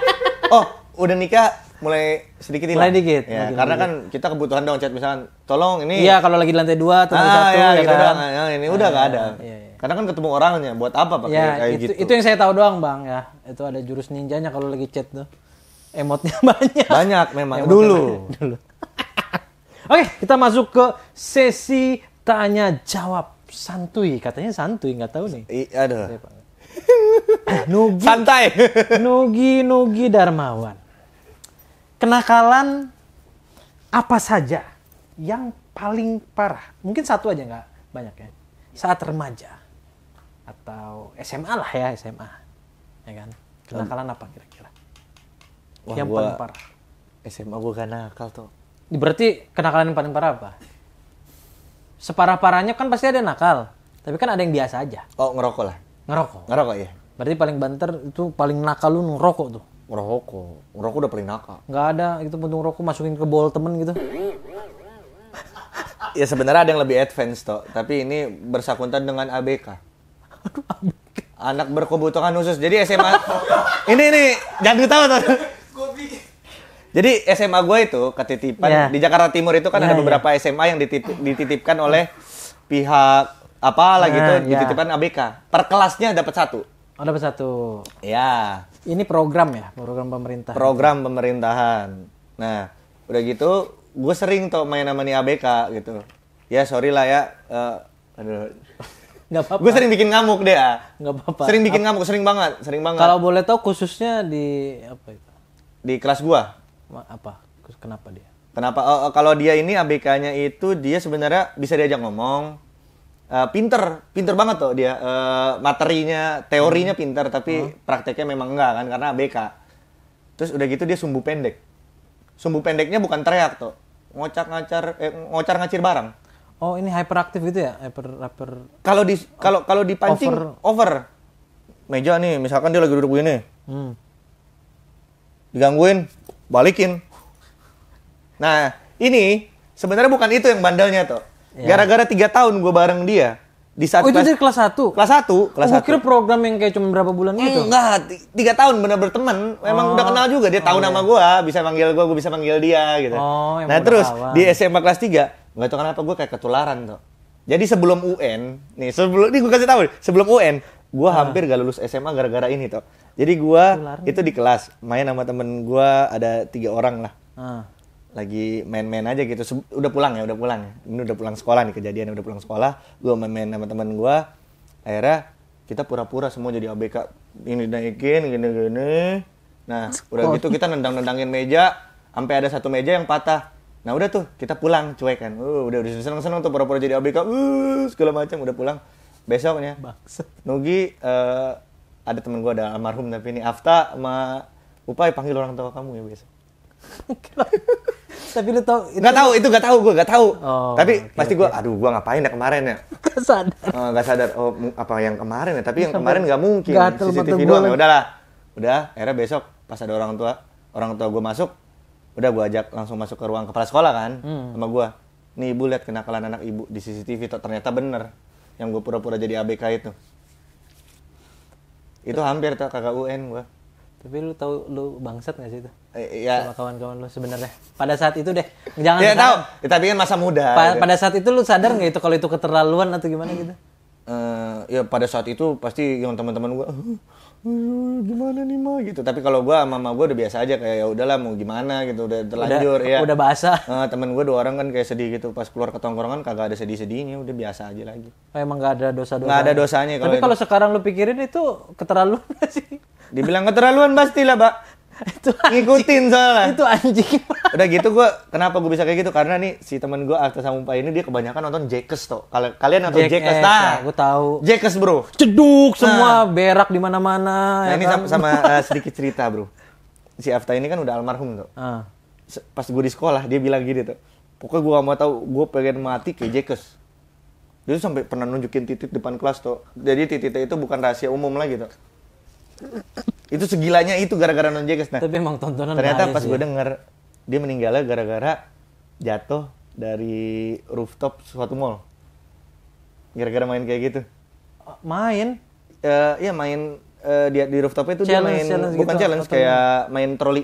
oh, udah nikah mulai sedikit ini Mulai dikit. Ya, mungkin, karena mungkin. kan kita kebutuhan dong chat misalkan, tolong ini. Iya, kalau lagi di lantai dua atau lantai ah, satu ya, ya gitu kan. Ya, ini udah ah, nggak ah, ada. ya, ya. Karena kan ketemu orangnya, buat apa pak ya, kayak itu, gitu. Itu yang saya tahu doang, Bang, ya. Itu ada jurus ninjanya kalau lagi chat tuh. Emotnya banyak. Banyak memang Emotnya dulu. Dulu. Oke, kita masuk ke sesi tanya jawab santuy. Katanya santuy, nggak tahu nih. I, aduh. Iya, Eh, Nugi. Santai. Nugi Nugi Darmawan. Kenakalan apa saja yang paling parah? Mungkin satu aja nggak banyak ya. Saat remaja atau SMA lah ya SMA, ya kan? Kenakalan apa kira-kira? yang gua, paling parah. SMA gue gak nakal tuh. Berarti kenakalan yang paling parah apa? Separah-parahnya kan pasti ada nakal. Tapi kan ada yang biasa aja. Oh ngerokok lah. Ngerokok. Ngerokok ya. Berarti paling banter itu paling nakal lu ngerokok tuh. Ngerokok. Ngerokok udah paling nakal. Nggak ada itu pun ngerokok masukin ke bol temen gitu. ya sebenarnya ada yang lebih advance toh, tapi ini bersakuntan dengan ABK. Aduh, ABK. Anak berkebutuhan khusus. Jadi SMA ini ini jangan ditahu tuh. Jadi SMA gue itu ketitipan yeah. di Jakarta Timur itu kan yeah, ada iya. beberapa yeah. SMA yang dititip, dititipkan oleh pihak apa lagi nah, gitu ya. dititipkan ABK. Per kelasnya dapat satu. Oh, dapat satu. Ya. Ini program ya, program pemerintah. Program pemerintahan. Nah, udah gitu gue sering tuh main sama nih ABK gitu. Ya sorry lah ya. Uh, aduh. Gak apa-apa. Gue sering bikin ngamuk deh. Ah. Gak apa-apa. Sering bikin ngamuk, sering banget, sering banget. Kalau boleh tau khususnya di apa itu? Di kelas gua. Apa? Kenapa dia? Kenapa? Oh, oh kalau dia ini ABK-nya itu dia sebenarnya bisa diajak ngomong, Eh, pinter, pinter banget tuh dia. Uh, materinya, teorinya hmm. pinter, tapi hmm. prakteknya memang enggak kan karena BK. Terus udah gitu dia sumbu pendek. Sumbu pendeknya bukan teriak tuh, ngocak ngacar, eh, ngocar ngacir barang. Oh ini hyperaktif gitu ya, hyper hyper. Kalau di kalau kalau dipancing over. over. Meja nih, misalkan dia lagi duduk begini. Hmm. Digangguin, balikin. Nah, ini sebenarnya bukan itu yang bandelnya tuh. Iya. Gara-gara tiga tahun gue bareng dia. Di saat oh, itu kelas, dari kelas 1? Kelas 1, kelas oh, kira program yang kayak cuma berapa bulan gitu? Enggak, tiga tahun bener berteman. Memang oh. udah kenal juga, dia tahu oh, nama iya. gue, bisa manggil gue, gue bisa manggil dia gitu. Oh, nah terus, kawan. di SMA kelas 3, gak tau kenapa gue kayak ketularan tuh. Jadi sebelum UN, nih sebelum, nih gue kasih tahu, sebelum UN, gue ah. hampir gak lulus SMA gara-gara ini tuh. Jadi gue itu di kelas, main sama temen gue ada tiga orang lah. Ah lagi main-main aja gitu Se udah pulang ya udah pulang ini udah pulang sekolah nih kejadian udah pulang sekolah gue main-main sama teman gue akhirnya kita pura-pura semua jadi ABK ini naikin gini-gini nah udah gitu kita nendang-nendangin meja sampai ada satu meja yang patah nah udah tuh kita pulang cuek kan uh, udah udah seneng-seneng tuh pura-pura jadi ABK uh, segala macam udah pulang besoknya Baksa. Nugi uh, ada temen gue ada almarhum tapi ini Afta sama Upai panggil orang tua kamu ya besok tapi lu tau nggak tahu itu nggak tau gue nggak tau. oh, tapi okay, pasti gue okay. aduh gue ngapain ya kemarin ya nggak sadar nggak sadar oh, oh apa yang kemarin ya tapi yang kemarin nggak mungkin Gatel, CCTV doang ya udahlah udah akhirnya besok pas ada orang tua orang tua gue masuk udah gue ajak langsung masuk ke ruang kepala sekolah kan hmm. sama gue nih ibu lihat kenakalan anak ibu di CCTV tuh ternyata bener yang gue pura-pura jadi ABK itu itu hampir tuh kakak UN gue tapi lu tau lu bangsat nggak sih itu Eh, iya. Sama kawan-kawan lu sebenarnya. Pada saat itu deh. Jangan. Iya tahu. Ya, tapi kan masa muda. Pa gitu. Pada saat itu lu sadar nggak itu kalau itu keterlaluan atau gimana gitu? Uh, ya pada saat itu pasti yang teman-teman gua gimana nih mah gitu tapi kalau gua sama mama gua udah biasa aja kayak ya udahlah mau gimana gitu udah terlanjur udah, ya udah bahasa uh, eh, temen gue dua orang kan kayak sedih gitu pas keluar ke tongkrongan kagak ada sedih sedihnya udah biasa aja lagi oh, emang gak ada dosa dosa nggak ada dosanya kalau tapi kalau sekarang lu pikirin itu keterlaluan sih dibilang keterlaluan pasti lah pak itu anjing. ngikutin soalnya itu anjing udah gitu gue kenapa gue bisa kayak gitu karena nih si temen gue Arta Samumpa ini dia kebanyakan nonton Jekes tuh kalian nonton Jekes ya, nah gue tahu Jekes bro ceduk semua nah. berak di mana mana nah, ya ini kan? sama, sama uh, sedikit cerita bro si Afta ini kan udah almarhum tuh uh. Ah. pas gue di sekolah dia bilang gini tuh pokoknya gue gak mau tahu gue pengen mati kayak Jekes dia tuh sampai pernah nunjukin titik depan kelas tuh jadi titiknya itu bukan rahasia umum lagi tuh itu segilanya itu gara-gara non Jackers. Nah, Tapi emang tontonan Ternyata pas gue ya. denger dia meninggalnya gara-gara jatuh dari rooftop suatu mall. Gara-gara main kayak gitu. Main? Uh, ya main uh, dia di rooftop itu challenge, dia main challenge bukan gitu, challenge kayak main troli.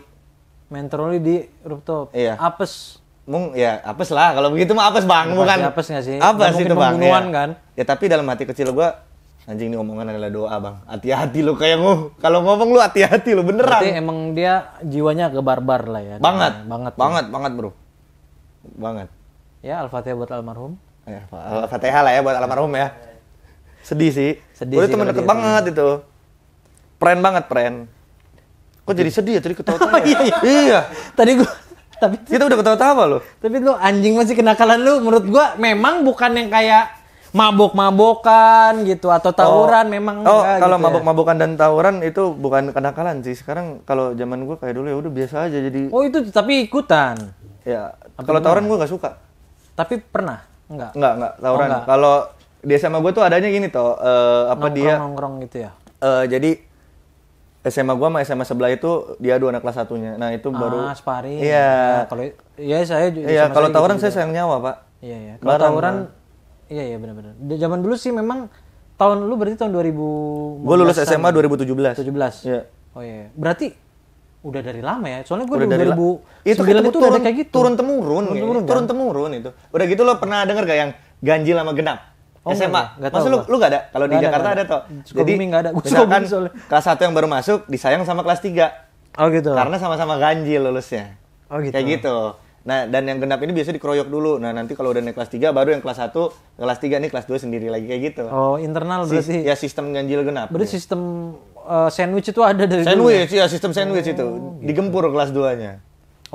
Main troli di rooftop. Iya. Apes. Mung ya apes lah kalau begitu mah apes bang bukan. Apes nggak sih? Apes itu bang. Ya. kan. Ya tapi dalam hati kecil gue Anjing ini omongan adalah doa bang. Hati-hati lo kayak ngomong. Kalau ngomong lu hati-hati lo beneran. Berarti emang dia jiwanya ke barbar lah ya. Banget, banget, banget, ya. banget bro, banget. Ya Al-Fatihah buat almarhum. Ya, Al-Fatihah lah ya buat almarhum ya. Sedih sih. Sedih. Gue temen deket banget gitu. itu. Pren banget pren. Kok jadi sedih ya tadi ketawa-tawa? ya? iya, iya. Ya? iya. Tadi gua. tapi kita udah ketawa-tawa loh. Tapi lu anjing masih kenakalan lu menurut gua memang bukan yang kayak mabok-mabokan gitu atau oh. tawuran oh, memang oh enggak, kalau gitu ya? mabok-mabokan ya. dan tawuran itu bukan kenakalan sih sekarang kalau zaman gue kayak dulu ya udah biasa aja jadi oh itu tapi ikutan ya kalau tawuran gue nggak suka tapi pernah enggak enggak enggak oh, tawuran oh, kalau di SMA gue tuh adanya gini toh uh, apa nongkrong, dia nongkrong gitu ya uh, jadi SMA gue sama SMA sebelah itu dia dua anak kelas satunya nah itu ah, baru sparring iya nah, kalau ya saya iya kalau tawuran gitu saya sayang nyawa pak iya iya kalau tawuran Iya iya benar-benar. Zaman dulu sih memang tahun lu berarti tahun 2000. Gue lulus SMA 2017. 17. Iya. Oh iya, iya. Berarti udah dari lama ya. Soalnya gue 2009 itu, kan itu turun, udah kayak gitu. Turun temurun, turun temurun, ya. turun temurun itu. Udah gitu lo pernah denger gak yang ganjil sama genap? Oh, SMA. Enggak, enggak Maksud lu, lu gak ada? Kalau di Jakarta ada, ada toh. Jadi enggak ada. Misalkan kelas 1 yang baru masuk disayang sama kelas 3. Oh gitu. Karena sama-sama ganjil lulusnya. Oh gitu. Kayak gitu. Nah, dan yang genap ini biasanya dikeroyok dulu. Nah, nanti kalau udah naik kelas 3 baru yang kelas 1, kelas 3 nih kelas 2 sendiri lagi kayak gitu. Oh, internal berarti. ya sistem ganjil genap. Berarti ya. sistem uh, sandwich itu ada dari Sandwich, dulu, ya? ya sistem sandwich oh, itu. Gitu. Digempur kelas 2-nya.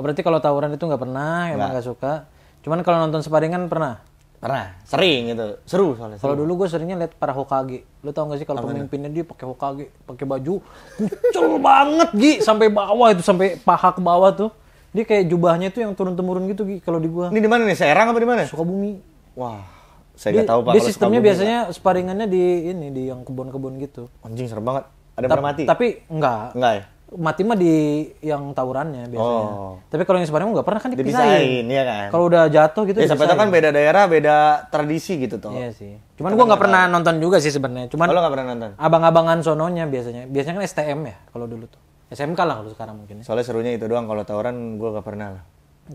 Oh, berarti kalau tawuran itu nggak pernah, emang nggak suka. Cuman kalau nonton sparingan pernah? Pernah, sering gitu. Seru soalnya. Kalau dulu gue seringnya lihat para Hokage. Lu tau gak sih kalau pemimpinnya dia pakai Hokage, pakai baju kucel banget, Gi, sampai bawah itu sampai paha ke bawah tuh. Dia kayak jubahnya tuh yang turun temurun gitu kalau di gua. Ini di mana nih? Serang apa di mana? Sukabumi. Wah, saya nggak tahu Pak. Dia sistemnya Sukabumi ya. biasanya enggak. sparingannya di ini di yang kebun-kebun gitu. Anjing serem banget. Ada Ta mati? Tapi enggak. Enggak ya? mati mah di yang tawurannya biasanya. Oh. Tapi kalau yang sebenarnya nggak pernah kan dipisahin. ya kan. Kalau udah jatuh gitu. Ya sampai kan beda daerah, beda tradisi gitu toh. Iya sih. Cuman gue nggak pernah nonton juga sih sebenarnya. Cuman. Kalau oh, nggak pernah nonton. Abang-abangan sononya biasanya. Biasanya kan STM ya kalau dulu tuh. SMK lah kalau sekarang mungkin. Ya. Soalnya serunya itu doang kalau tawuran gue gak pernah lah.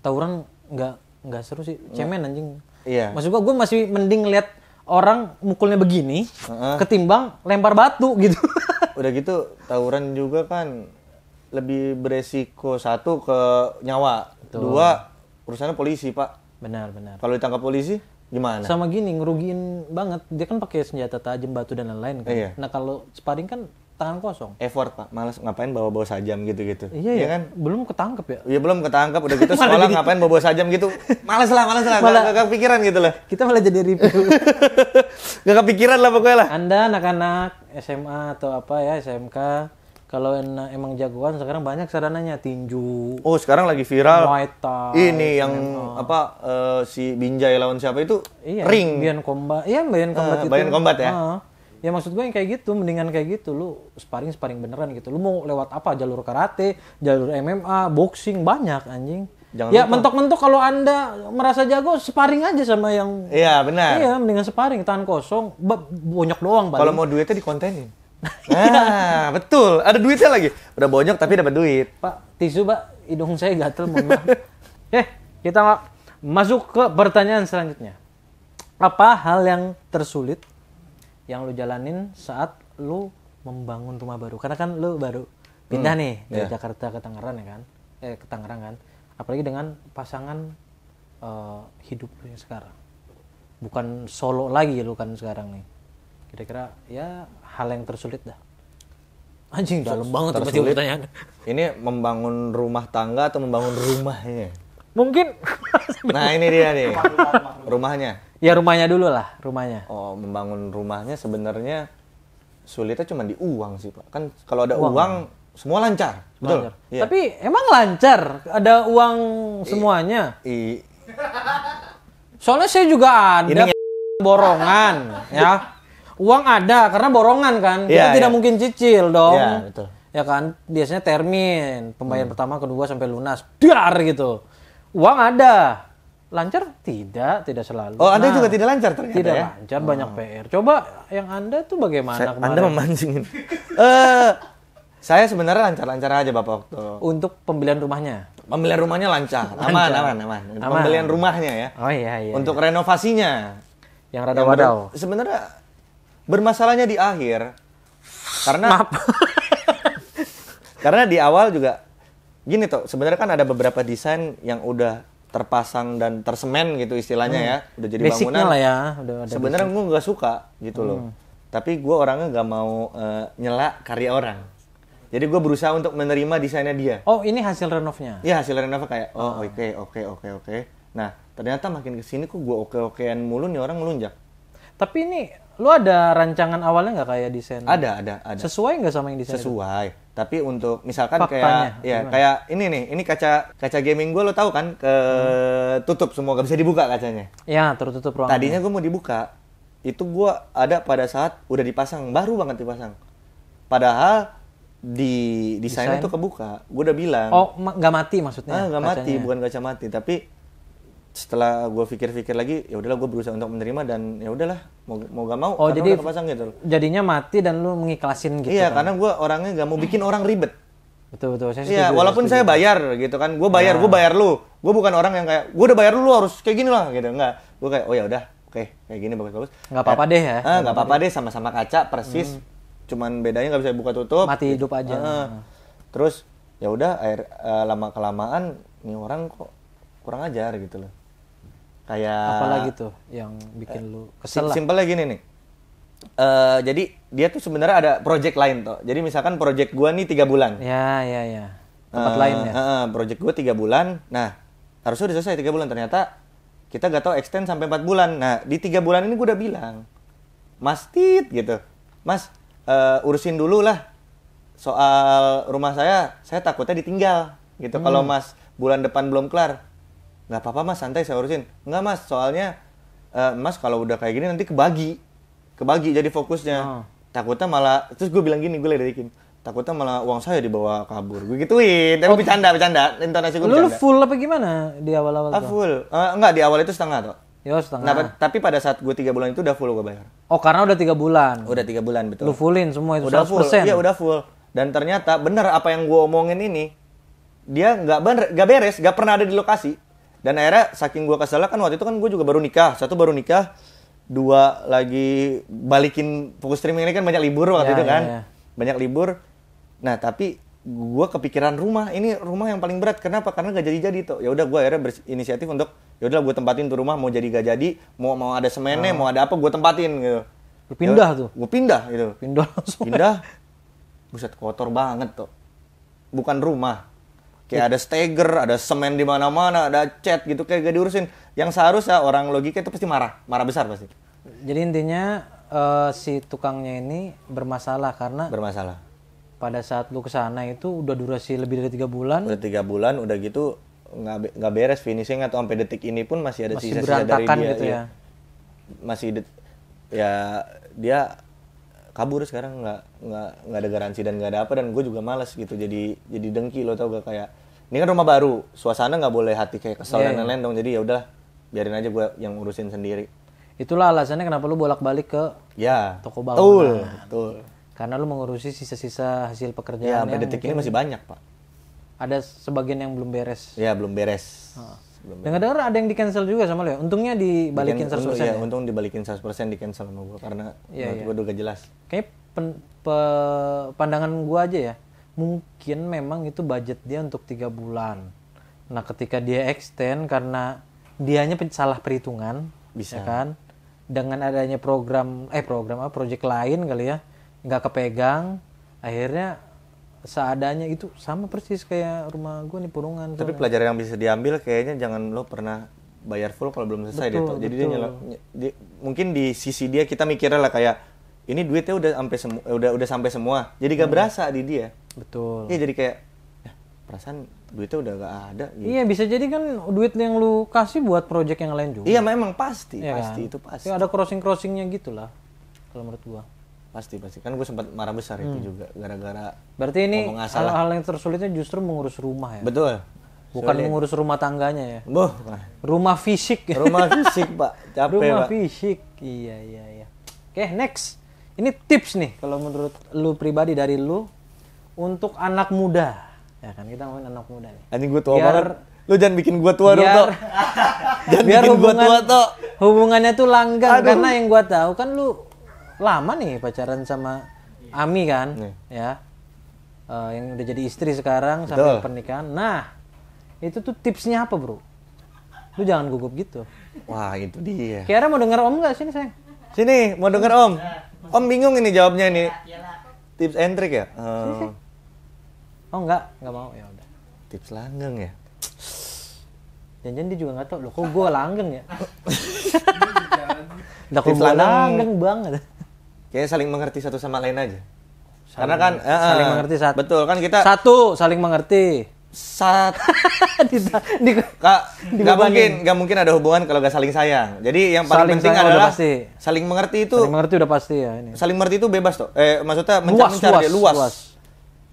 Tawuran nggak nggak seru sih, cemen anjing. Iya. Maksud gue gue masih mending lihat orang mukulnya begini uh-uh. ketimbang lempar batu gitu. Udah gitu tawuran juga kan lebih beresiko satu ke nyawa, Betul. dua urusannya polisi pak. Benar benar. Kalau ditangkap polisi gimana? Sama gini ngerugiin banget. Dia kan pakai senjata tajam, batu dan lain-lain kan. Iya. Nah kalau sparring kan tangan kosong effort pak malas ngapain bawa bawa sajam gitu gitu iya ya, kan belum ketangkep ya iya belum ketangkep udah gitu sekolah jadi... ngapain bawa bawa sajam gitu Malas lah malas lah malah, gak, gak, kepikiran gitu lah kita malah jadi review gak kepikiran lah pokoknya lah anda anak-anak SMA atau apa ya SMK kalau emang jagoan sekarang banyak sarananya tinju. Oh sekarang lagi viral. Muay Thai. Ini yang MMA. apa uh, si Binjai lawan siapa itu? Iya, ring. Bayan kombat. Iya Bayan eh, kombat uh, itu. Bayan kombat ya. Uh ya maksud gue yang kayak gitu mendingan kayak gitu lu sparring sparring beneran gitu lu mau lewat apa jalur karate jalur MMA boxing banyak anjing Jangan ya mentok-mentok kalau anda merasa jago sparring aja sama yang iya benar iya mendingan sparring tahan kosong bonyok doang kalau mau duitnya dikontenin iya. nah betul ada duitnya lagi udah bonyok tapi dapat duit pak tisu pak hidung saya gatel mohon eh kita masuk ke pertanyaan selanjutnya apa hal yang tersulit yang lu jalanin saat lu membangun rumah baru karena kan lu baru pindah hmm, nih dari yeah. Jakarta ke Tangerang ya kan eh ke Tangerang kan apalagi dengan pasangan uh, hidup lu yang sekarang bukan solo lagi lu kan sekarang nih kira-kira ya hal yang tersulit dah anjing dalam banget tersulit ini membangun rumah tangga atau membangun rumahnya mungkin nah ini dia nih rumahnya Ya rumahnya dulu lah, rumahnya. Oh, membangun rumahnya sebenarnya sulitnya cuma di uang sih, Pak. Kan kalau ada uang, uang semua lancar. Semua betul. Lancar. Yeah. Tapi emang lancar ada uang semuanya? I, i... Soalnya saya juga ada Ini borongan ya. Uang ada karena borongan kan. Yeah, Kita tidak iya. mungkin cicil dong. Yeah, betul. Ya kan, biasanya termin, pembayaran hmm. pertama, kedua sampai lunas. Dar gitu. Uang ada lancar tidak tidak selalu oh anda nah, juga tidak lancar ternyata tidak ya? lancar oh. banyak pr coba yang anda tuh bagaimana Saya, kemarin? anda memancingin uh, saya sebenarnya lancar-lancar aja bapak waktu untuk pembelian rumahnya pembelian rumahnya lancar, lancar. aman aman aman, aman. pembelian rumahnya ya oh iya iya untuk iya. renovasinya yang rada wadaw sebenarnya bermasalahnya di akhir karena Maaf. karena di awal juga gini tuh sebenarnya kan ada beberapa desain yang udah terpasang dan tersemen gitu istilahnya hmm. ya udah jadi Basicnya bangunan lah ya sebenarnya gue nggak suka gitu hmm. loh tapi gue orangnya nggak mau uh, nyela karya orang jadi gue berusaha untuk menerima desainnya dia oh ini hasil renovnya Iya hasil renov kayak oh ah. oke okay, oke okay, oke okay, oke okay. nah ternyata makin kesini kok gue oke okean mulu nih orang melunjak. tapi ini lu ada rancangan awalnya nggak kayak desain ada ada ada sesuai nggak sama yang desain sesuai itu? tapi untuk misalkan Faktanya, kayak ya gimana? kayak ini nih ini kaca kaca gaming gue lo tau kan ke hmm. tutup semua gak bisa dibuka kacanya ya tertutup ruangnya tadinya gue mau dibuka itu gue ada pada saat udah dipasang baru banget dipasang padahal di desainnya Desain? tuh kebuka gue udah bilang oh nggak ma mati maksudnya ah mati bukan kaca mati tapi setelah gue pikir-pikir lagi ya udahlah gue berusaha untuk menerima dan ya udahlah mau mau gak mau oh jadi pasang gitu jadinya mati dan lu mengiklasin gitu iya kan? karena gue orangnya gak mau bikin hmm. orang ribet betul betul saya iya walaupun saya, bayar gitu kan gue bayar nah. Ya. gue bayar lu gue bukan orang yang kayak gue udah bayar lu, lu harus kayak gini lah gitu enggak gue kayak oh ya udah oke okay, kayak gini bagus-bagus nggak apa-apa eh, deh ya eh, nggak apa-apa deh sama-sama kaca persis hmm. cuman bedanya nggak bisa buka tutup mati hidup aja eh, nah. terus ya udah air uh, eh, lama kelamaan nih orang kok kurang ajar gitu loh kayak apalagi tuh yang bikin uh, lu eh, kesel lah. simpelnya gini nih uh, jadi dia tuh sebenarnya ada project lain tuh jadi misalkan project gua nih tiga bulan ya ya ya tempat uh, lain ya uh, project gua tiga bulan nah harusnya udah selesai tiga bulan ternyata kita gak tau extend sampai empat bulan nah di tiga bulan ini gua udah bilang mas tit gitu mas uh, urusin dulu lah soal rumah saya saya takutnya ditinggal gitu hmm. kalau mas bulan depan belum kelar nggak apa-apa mas santai saya urusin nggak mas soalnya uh, mas kalau udah kayak gini nanti kebagi kebagi jadi fokusnya oh. takutnya malah terus gue bilang gini gue ledekin takutnya malah uang saya dibawa kabur gue gituin tapi oh. bercanda bercanda intonasi gue lu full apa gimana di awal awal ah, full uh, eh, enggak di awal itu setengah tuh Ya setengah. Nah, tapi pada saat gue tiga bulan itu udah full gue bayar. Oh karena udah tiga bulan. Udah tiga bulan betul. Lu fullin semua itu udah 100%. full. Iya udah full. Dan ternyata bener apa yang gue omongin ini dia nggak bener, nggak beres, nggak pernah ada di lokasi dan akhirnya saking gue kesel kan waktu itu kan gue juga baru nikah satu baru nikah dua lagi balikin fokus streaming ini kan banyak libur waktu ya, itu ya, kan ya, banyak libur nah tapi gue kepikiran rumah ini rumah yang paling berat kenapa karena gak jadi jadi tuh ya udah gue akhirnya berinisiatif untuk ya udah gue tempatin tuh rumah mau jadi gak jadi mau mau ada semennya oh. mau ada apa gue tempatin gitu Lu pindah Yaudah, tuh gue pindah gitu pindah langsung pindah buset kotor banget tuh bukan rumah kayak ada steger, ada semen di mana-mana, ada cat gitu kayak gak diurusin. Yang seharusnya orang logika itu pasti marah, marah besar pasti. Jadi intinya uh, si tukangnya ini bermasalah karena bermasalah. Pada saat lu kesana itu udah durasi lebih dari tiga bulan. Udah tiga bulan, udah gitu nggak beres finishing atau sampai detik ini pun masih ada sisa-sisa dari dia. Gitu iya. ya. Masih det, ya dia kabur sekarang nggak nggak nggak ada garansi dan nggak ada apa dan gue juga males gitu jadi jadi dengki lo tau gak kayak ini kan rumah baru suasana nggak boleh hati kayak kesel yeah, dan iya, iya. lain-lain dong jadi ya udah biarin aja gue yang urusin sendiri itulah alasannya kenapa lu bolak-balik ke ya toko bangunan betul, betul. karena lu mengurusi sisa-sisa hasil ya, pekerjaan ya, yang detik ini masih banyak pak ada sebagian yang belum beres ya belum beres belum dengar dengar ada yang di cancel juga sama lo ya untungnya dibalikin seratus persen ya, ya untung dibalikin seratus persen di cancel sama gue karena ya, ya. gue udah jelas kayaknya pen, pe, pandangan gue aja ya mungkin memang itu budget dia untuk tiga bulan nah ketika dia extend karena dianya salah perhitungan bisa ya kan dengan adanya program eh program apa project lain kali ya nggak kepegang akhirnya seadanya itu sama persis kayak rumah gue nih purungan. Tapi soalnya. pelajaran yang bisa diambil kayaknya jangan lo pernah bayar full kalau belum selesai betul, deh Jadi betul. dia, nyala, di, mungkin di sisi dia kita mikirnya lah kayak ini duitnya udah sampai semua eh, udah udah sampai semua. Jadi gak hmm. berasa di dia. Betul. Iya jadi kayak ya, perasaan duitnya udah gak ada gitu. Iya bisa jadi kan duit yang lu kasih buat project yang lain juga. Iya memang pasti, ya pasti kan? itu pasti. Ya, ada crossing-crossingnya gitulah, kalau menurut gue pasti pasti kan gue sempat marah besar hmm. itu juga gara-gara berarti ini hal-hal yang tersulitnya justru mengurus rumah ya betul bukan Sulit. mengurus rumah tangganya ya Boh. rumah fisik rumah fisik pak capek rumah pak. fisik iya iya iya oke next ini tips nih kalau menurut lu pribadi dari lu untuk anak muda ya kan kita ngomongin anak muda nih anjing gue tua biar, banget lu jangan bikin gue tua dong toh biar bikin gue tua toh hubungannya tuh langgang Aduh. karena yang gue tahu kan lu lama nih pacaran sama Ami kan, nih. ya. Uh, yang udah jadi istri sekarang Betul. sampai pernikahan. Nah, itu tuh tipsnya apa, Bro? Lu jangan gugup gitu. Wah, itu dia. Kiara mau denger Om nggak sini, sayang? Sini, mau denger Om. Om bingung ini jawabnya ini. Tips and trick ya? Uh... Oh, enggak, oh, enggak mau ya udah. Tips langgeng ya? Jangan-jangan dia juga nggak tau loh, kok gue langgeng ya? Udah kok langgeng banget kayak saling mengerti satu sama lain aja saling, karena kan uh, saling mengerti satu betul kan kita satu saling mengerti saat di, di, kak nggak mungkin nggak mungkin ada hubungan kalau gak saling sayang jadi yang paling saling penting adalah pasti. saling mengerti itu saling mengerti udah pasti ya ini saling mengerti itu bebas tuh eh maksudnya luas, mencari luas, luas. luas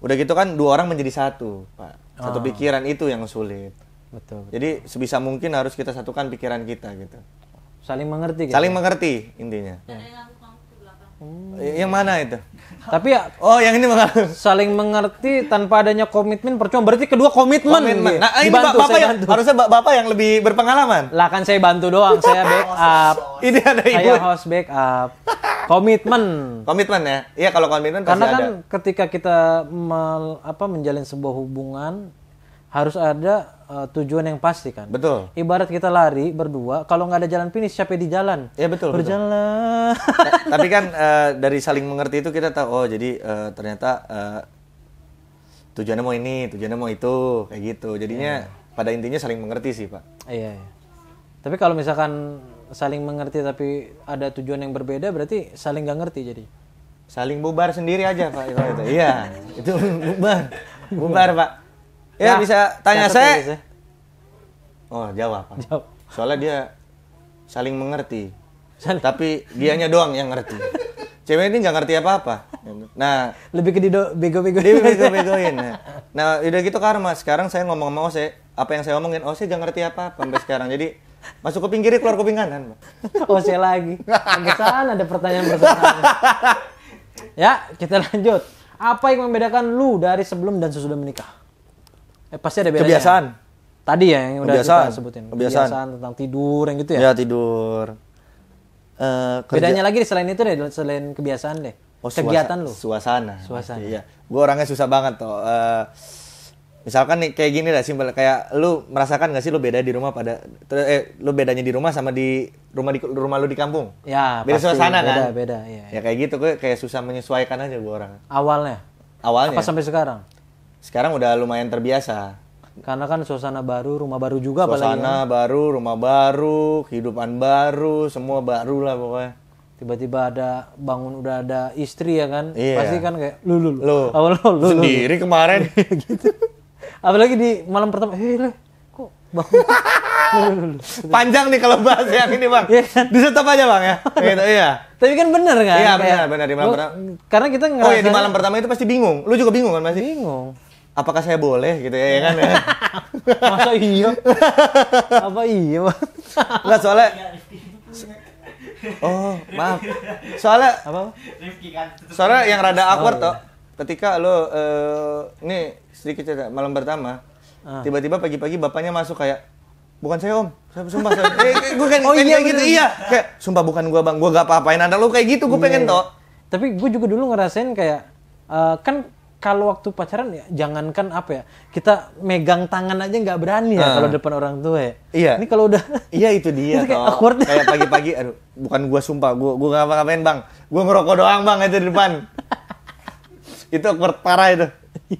udah gitu kan dua orang menjadi satu pak satu ah. pikiran itu yang sulit betul, betul jadi sebisa mungkin harus kita satukan pikiran kita gitu saling mengerti gitu. saling mengerti intinya ya. Hmm. Yang mana itu? Tapi ya Oh, yang ini mengerti Saling mengerti tanpa adanya komitmen percuma. Berarti kedua komitmen. komitmen. Nah, ini Dibantu, Bapak yang bantu. harusnya Bapak yang lebih berpengalaman. Lah kan saya bantu doang, saya backup. ini ada ibu. Saya host backup. komitmen. Komitmen ya. Iya, kalau komitmen Karena kan ada. ketika kita mel, apa menjalin sebuah hubungan harus ada uh, tujuan yang pasti kan. Betul. Ibarat kita lari berdua, kalau nggak ada jalan finish siapa di jalan? Ya betul. Berjalan. Betul. tapi kan uh, dari saling mengerti itu kita tahu oh jadi uh, ternyata uh, tujuannya mau ini, tujuannya mau itu, kayak gitu. Jadinya yeah. pada intinya saling mengerti sih, Pak. Iya, iya. Tapi kalau misalkan saling mengerti tapi ada tujuan yang berbeda berarti saling nggak ngerti jadi. Saling bubar sendiri aja, Pak. Iya, itu bubar. Bubar, Pak Ya, ya bisa tanya saya. Ya, oh, jawab. Jawab. Soalnya dia saling mengerti. Saling. Tapi dianya doang yang ngerti. Cewek ini nggak ngerti apa-apa. Nah, lebih ke dido bego-bego. Dia bego-begoin. Nah. udah gitu karma. Sekarang saya ngomong sama Ose, apa yang saya omongin Ose nggak ngerti apa-apa sampai sekarang. Jadi masuk ke pinggir, keluar kuping kanan, Ose lagi. Pantesan ada pertanyaan bertentangan. ya, kita lanjut. Apa yang membedakan lu dari sebelum dan sesudah menikah? eh, pasti ada bedanya. Kebiasaan. Tadi ya yang udah kebiasaan. kita sebutin. Kebiasaan. kebiasaan tentang tidur yang gitu ya. Ya tidur. Uh, kerja... Bedanya lagi selain itu deh, selain kebiasaan deh. Oh, Kegiatan suasa- lu. Suasana. Suasana. Iya. Gue orangnya susah banget tuh. Eh, misalkan nih kayak gini lah simpel kayak lu merasakan gak sih lu beda di rumah pada eh lu bedanya di rumah sama di rumah di rumah lu di kampung ya beda pasti, suasana beda, kan beda beda iya, iya. ya iya. kayak gitu gue kayak susah menyesuaikan aja gue orang awalnya awalnya apa ya? sampai sekarang sekarang udah lumayan terbiasa karena kan suasana baru rumah baru juga suasana apalagi, ya. baru rumah baru kehidupan baru semua baru lah pokoknya tiba-tiba ada bangun udah ada istri ya kan iya. pasti kan kayak lu lu lu awal lu, lu sendiri lu, kemarin gitu apalagi di malam pertama hei eh, lah kok bangun panjang nih kalau bahas yang ini bang yeah, kan? aja bang ya gitu, iya tapi kan bener kan iya benar benar di malam pertama karena kita nggak oh ya di malam pertama itu pasti bingung lu juga bingung kan masih bingung apakah saya boleh gitu ya, ya kan ya? masa iya apa iya nggak soalnya oh maaf soalnya apa kan, soalnya yang rada awkward oh, iya. toh ketika lo uh, ini sedikit cerita malam pertama tiba ah. tiba-tiba pagi-pagi bapaknya masuk kayak bukan saya om saya sumpah saya eh, gue kan oh, iya, gitu iya kayak sumpah bukan gue bang gue gak apa-apain ada lo kayak gitu gue iya, pengen iya. toh tapi gue juga dulu ngerasain kayak uh, kan kalau waktu pacaran ya jangankan apa ya kita megang tangan aja nggak berani ya uh. kalau ah. depan orang tua ya iya ini kalau udah iya itu dia itu kayak awkward kayak pagi-pagi aduh bukan gua sumpah gua gua ngapa ngapain bang gua ngerokok doang bang itu di depan itu awkward parah itu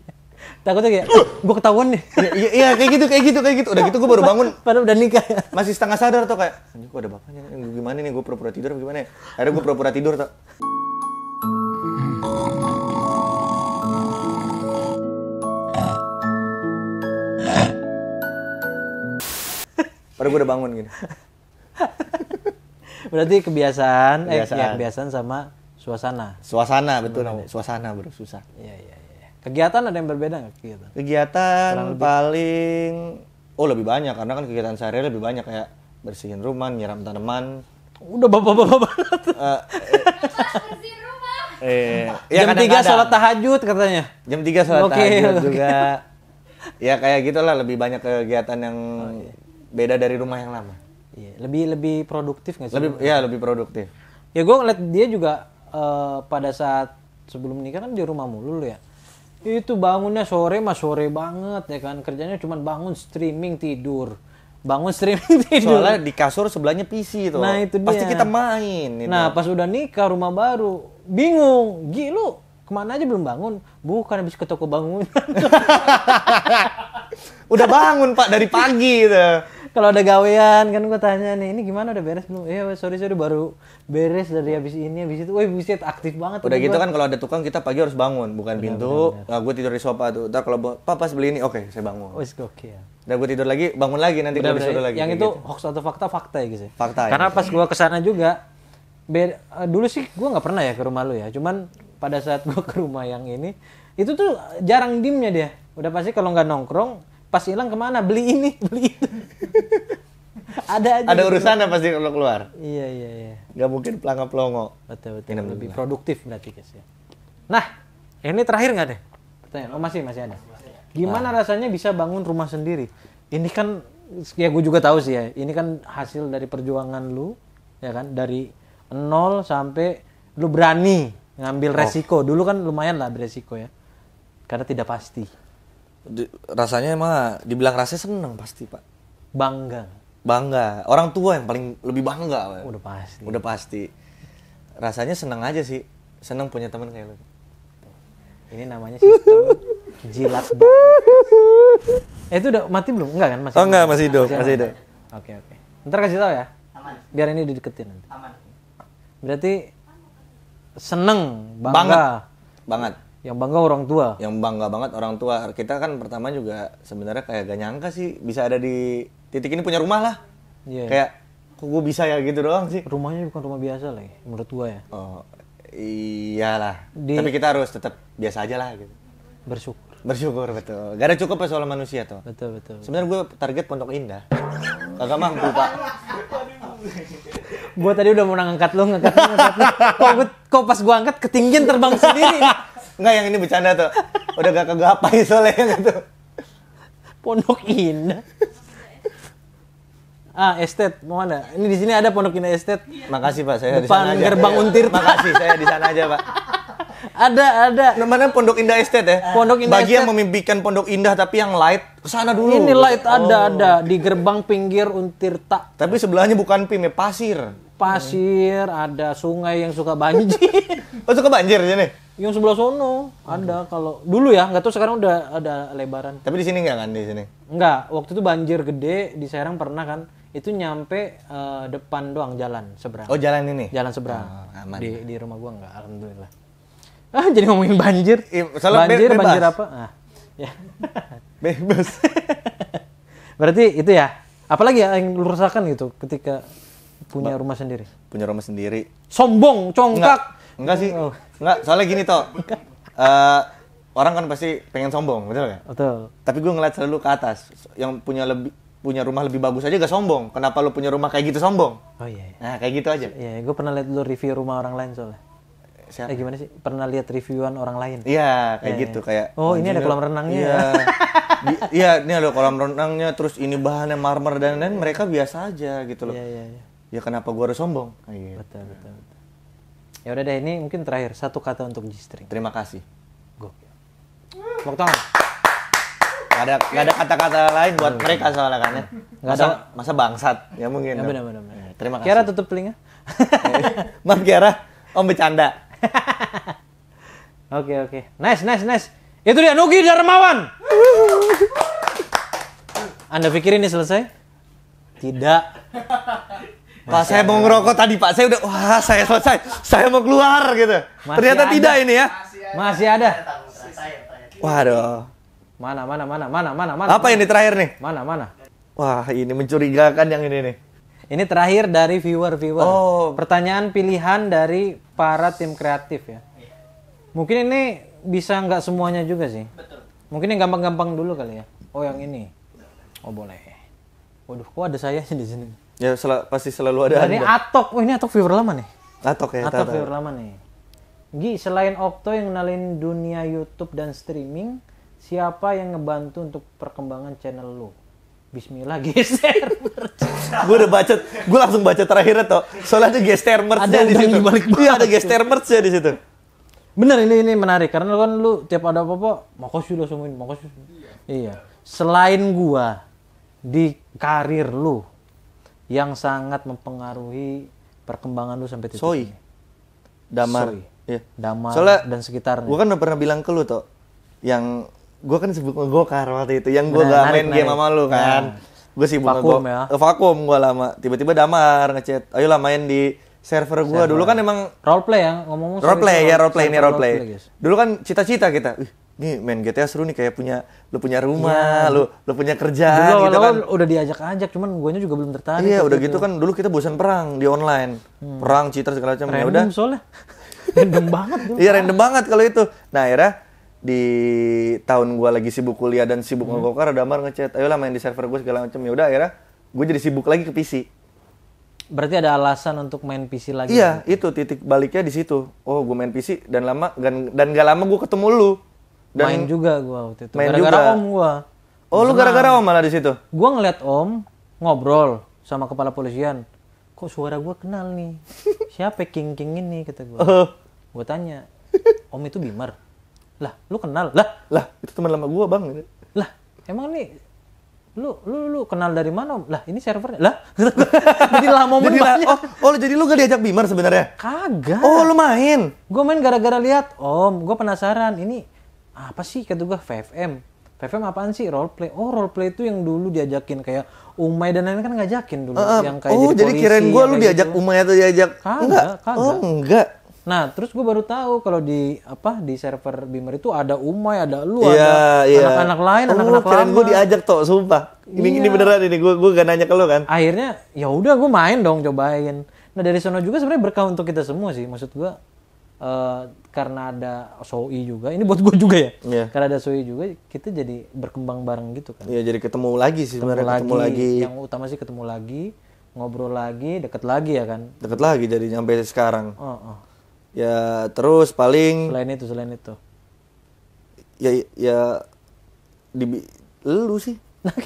takutnya kayak uh, gua ketahuan nih iya, iya, iya kayak gitu kayak gitu kayak gitu udah gitu gua baru bangun padahal udah nikah ya? masih setengah sadar tuh kayak ini gua ada bapaknya gimana nih gua pura-pura tidur gimana ya akhirnya gua pura-pura tidur tuh Padahal gue udah bangun gitu. Berarti kebiasaan, kebiasaan. Eh, ya, kebiasaan sama suasana. Suasana betul namanya. Suasana bro susah. Iya iya iya. Kegiatan ada yang berbeda nggak kegiatan? Kegiatan paling oh lebih banyak karena kan kegiatan sehari lebih banyak kayak bersihin rumah, nyiram tanaman. Udah bapak-bapak banget. Uh, eh, eh, ya, jam kadang -kadang. sholat tahajud katanya. Jam 3 sholat okay, tahajud okay. juga. ya kayak gitulah lebih banyak kegiatan yang oh, iya beda dari rumah yang lama iya lebih lebih produktif nggak sih lebih ya lebih produktif ya gue ngeliat dia juga uh, pada saat sebelum nikah kan di rumah mulu lu ya itu bangunnya sore mas sore banget ya kan kerjanya cuma bangun streaming tidur bangun streaming tidur soalnya di kasur sebelahnya PC itu nah itu dia. pasti kita main itu. nah pas udah nikah rumah baru bingung gilu kemana aja belum bangun bukan habis ke toko bangun. udah bangun pak dari pagi itu kalau ada gawean kan gue tanya nih ini gimana udah beres belum iya eh, sorry sorry baru beres dari habis ini habis itu Woi buset aktif banget udah gitu kan kalau ada tukang kita pagi harus bangun bukan pintu nah, gue tidur di sofa tuh ntar kalau papa beli ini oke okay, saya bangun Oke oke ya udah gue tidur lagi bangun lagi nanti gue disuruh lagi yang itu gitu. hoax atau fakta fakta ya gitu fakta ya. karena pas gue kesana juga ber uh, eh, dulu sih gue nggak pernah ya ke rumah lu ya cuman pada saat gue ke rumah yang ini itu tuh jarang dimnya dia udah pasti kalau nggak nongkrong pas hilang kemana beli ini beli itu ada aja ada urusan apa pasti kalau keluar iya iya iya nggak mungkin pelangga pelongo betul betul Inam lebih produktif berarti guys ya nah eh, ini terakhir nggak deh pertanyaan oh masih masih ada gimana nah. rasanya bisa bangun rumah sendiri ini kan ya gue juga tahu sih ya ini kan hasil dari perjuangan lu ya kan dari nol sampai lu berani ngambil oh. dulu kan lumayan lah beresiko ya karena tidak pasti di, rasanya emang dibilang rasanya seneng pasti pak bangga bangga orang tua yang paling lebih bangga pak. udah pasti udah pasti rasanya seneng aja sih seneng punya teman kayak lu ini namanya sistem jilat banget. eh itu udah mati belum enggak kan masih oh enggak masih hidup masih hidup oke oke ntar kasih tahu ya aman biar ini dideketin nanti aman berarti seneng bangga banget, banget yang bangga orang tua yang bangga banget orang tua kita kan pertama juga sebenarnya kayak gak nyangka sih bisa ada di titik ini punya rumah lah yeah. kayak kok gue bisa ya gitu doang sih rumahnya bukan rumah biasa lah ya, menurut gue ya oh iyalah di... tapi kita harus tetap biasa aja lah gitu bersyukur bersyukur betul gak ada cukup ya soal manusia tuh betul betul, sebenarnya gue target pondok indah kagak mampu pak gue tadi udah mau nangkat lo ngangkat lo ngangkat lo kok, kok pas gue angkat ketinggian terbang sendiri Enggak yang ini bercanda tuh. Udah gak kegapai soalnya yang itu. Pondok Indah. Ah, estate mau mana? Ini di sini ada Pondok Indah Estate. Iya. Makasih Pak, saya di sana aja. Gerbang iya. Untir. Makasih, saya di sana aja Pak. ada, ada. Namanya Pondok Indah Estate ya? Pondok Indah Bagi yang memimpikan Pondok Indah tapi yang light, sana dulu. Ini light oh. ada, ada. Di gerbang pinggir Untir tak. Tapi sebelahnya bukan pim, ya pasir. Pasir, hmm. ada sungai yang suka banjir. oh, suka banjir ya yang sebelah sono ada kalau dulu ya nggak tahu sekarang udah ada lebaran tapi di sini nggak kan di sini nggak waktu itu banjir gede di Serang pernah kan itu nyampe uh, depan doang jalan seberang oh jalan ini jalan seberang oh, aman. di di rumah gua nggak alhamdulillah ah jadi ngomongin banjir Soalnya banjir bebas. banjir apa ah ya bebas berarti itu ya apalagi ya yang lu rasakan gitu ketika punya rumah sendiri punya rumah sendiri sombong congkak enggak, enggak sih oh Enggak, soalnya gini toh. Eh, uh, orang kan pasti pengen sombong, betul ya? Betul. Tapi gue ngeliat selalu ke atas, yang punya lebih punya rumah lebih bagus aja gak sombong. Kenapa lu punya rumah kayak gitu sombong? Oh iya. iya. Nah kayak gitu aja. Iya, gue pernah lihat lu review rumah orang lain soalnya. Siapa? Eh gimana sih? Pernah lihat reviewan orang lain? Iya, kayak iya, gitu iya. kayak. Oh, ini ada kolam renangnya. Iya. di, iya, ini ada kolam renangnya, terus ini bahannya marmer dan lain mereka biasa aja gitu loh. Iya, iya, iya. Ya kenapa gua harus sombong? Iya. Betul, betul, betul. Ya udah deh ini mungkin terakhir satu kata untuk G-string. Terima kasih. Gokil. Tepuk tangan. Gak ada gak ada kata-kata lain buat mereka soalnya kan ya. Gak ada masa bangsat ya mungkin. Ya, benar benar. Eh, terima kasih. Kira tutup telinga. Eh, Maaf Kiara, Om bercanda. Oke oke. Nice nice nice. Itu dia Nugi Darmawan. Anda pikir ini selesai? Tidak. Pak saya mau ngerokok tadi Pak saya udah wah saya selesai saya mau keluar gitu. Masih Ternyata ada. tidak ini ya. Masih ada. Waduh. Mana mana mana mana mana mana. Apa ini terakhir nih? Mana mana. Wah ini mencurigakan yang ini nih. Ini terakhir dari viewer-viewer. Oh. Pertanyaan pilihan dari para tim kreatif ya. Iya. Mungkin ini bisa nggak semuanya juga sih. Mungkin yang gampang-gampang dulu kali ya. Oh yang ini. Oh boleh. Waduh, kok ada saya di sini? Ya sel pasti selalu ada. Ini Atok, oh, ini Atok viewer lama nih. Atok ya. Atok viewer lama nih. Gi, selain Okto yang ngenalin dunia YouTube dan streaming, siapa yang ngebantu untuk perkembangan channel lu? Bismillah geser. gue udah baca, gue langsung baca terakhirnya toh. Soalnya ada geser ada di situ. iya ada geser ya di situ. Bener ini ini menarik karena kan lu tiap ada apa-apa makasih lu semuanya makasih. Iya. iya. Selain gua di karir lu, yang sangat mempengaruhi perkembangan lu sampai titik Soi, ini. Damar. Soy. Yeah. Damar Soalnya, dan sekitarnya. Gue kan udah pernah bilang ke lu tuh yang gue kan sibuk ngegokar waktu itu yang gue nah, gak main game sama lu nah, kan. Nah. Gue sibuk vakum ya. Eh, vakum gue lama. Tiba-tiba Damar ngechat, ayo "Ayolah main di server gue." Dulu kan emang Roleplay play ya, ngomong-ngomong. Role play ya, role play ini role Dulu kan cita-cita kita, Ih, ini main GTA seru nih kayak punya lu punya rumah, ya. lu lu punya kerjaan dulu, gitu kan. udah diajak-ajak cuman guanya juga belum tertarik. Iya, udah gitu, gitu kan dulu kita bosan perang di online. Hmm. Perang cheater segala macam ya udah. soalnya. random banget. Iya, random banget kalau itu. Nah, akhirnya di tahun gua lagi sibuk kuliah dan sibuk hmm. ngegokar ada mar ngechat, "Ayolah main di server gua segala macam." Ya udah akhirnya gue jadi sibuk lagi ke PC. Berarti ada alasan untuk main PC lagi? Iya, kan? itu titik baliknya di situ. Oh, gue main PC dan lama dan, dan gak lama gue ketemu lu. Dan main juga gua waktu itu. Main gara-gara juga. om gua. Oh, lu gara-gara om malah di situ. Gua ngeliat om ngobrol sama kepala polisian. Kok suara gua kenal nih? Siapa King King ini kata gua. Uh. Gua tanya, "Om itu Bimer?" Lah, lu kenal? Lah, lah, itu teman lama gua, Bang. Lah, emang nih lu lu lu kenal dari mana om? lah ini servernya lah jadi lah momen jadi banyak. oh, oh jadi lu gak diajak bimer sebenarnya kagak oh lu main gue main gara-gara lihat om gue penasaran ini apa sih kata gue 5M VFM apaan sih role play? Oh role play itu yang dulu diajakin kayak Umay dan lain-lain kan ngajakin dulu uh, yang kayak Oh jadi, jadi kirain gue lu diajak gitu. Umay atau diajak kagak, enggak? Kagak. Oh enggak. Nah terus gue baru tahu kalau di apa di server Bimmer itu ada Umay ada lu yeah, ada yeah. anak-anak lain anak oh, anak -anak kirain gue diajak toh sumpah. Ini yeah. ini iya. beneran ini gue gue gak nanya ke lu kan. Akhirnya ya udah gue main dong cobain. Nah dari sana juga sebenarnya berkah untuk kita semua sih maksud gue uh, karena ada soi juga ini buat gue juga ya yeah. karena ada soi juga kita jadi berkembang bareng gitu kan iya yeah, jadi ketemu lagi sih ketemu lagi, ketemu lagi yang utama sih ketemu lagi ngobrol lagi deket lagi ya kan deket lagi jadi nyampe sekarang oh, oh. ya terus paling selain itu selain itu ya ya di lu sih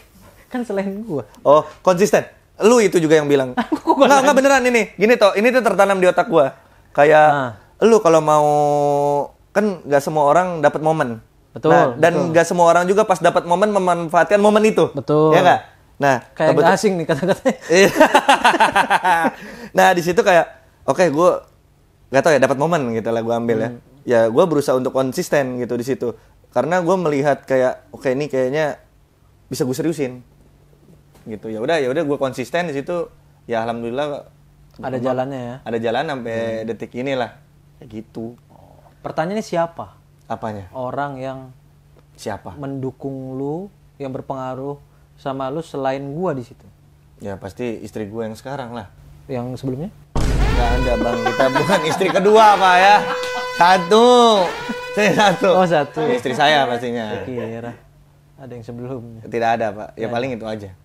kan selain gua oh konsisten lu itu juga yang bilang nggak nggak kan. beneran ini gini toh ini tuh tertanam di otak gua kayak nah lu kalau mau kan nggak semua orang dapat momen. Betul. Nah, dan nggak semua orang juga pas dapat momen memanfaatkan momen itu. Betul. Ya gak? Nah, kayak gak asing nih kata-katanya. Iya. nah, di situ kayak oke, okay, gue nggak tau ya dapat momen gitu lah gue ambil ya. hmm. ya. Ya, gue berusaha untuk konsisten gitu di situ. Karena gue melihat kayak oke okay, ini kayaknya bisa gue seriusin. Gitu. Ya udah, ya udah gue konsisten di situ. Ya alhamdulillah ada jalannya ya. Ada jalan sampai hmm. detik inilah Ya gitu pertanyaannya siapa apanya orang yang siapa mendukung lu yang berpengaruh sama lu selain gua di situ ya pasti istri gua yang sekarang lah yang sebelumnya nggak ada bang kita bukan istri kedua pak ya satu saya satu oh satu istri saya pastinya kira iya. ada yang sebelumnya tidak ada pak ya, ya. paling itu aja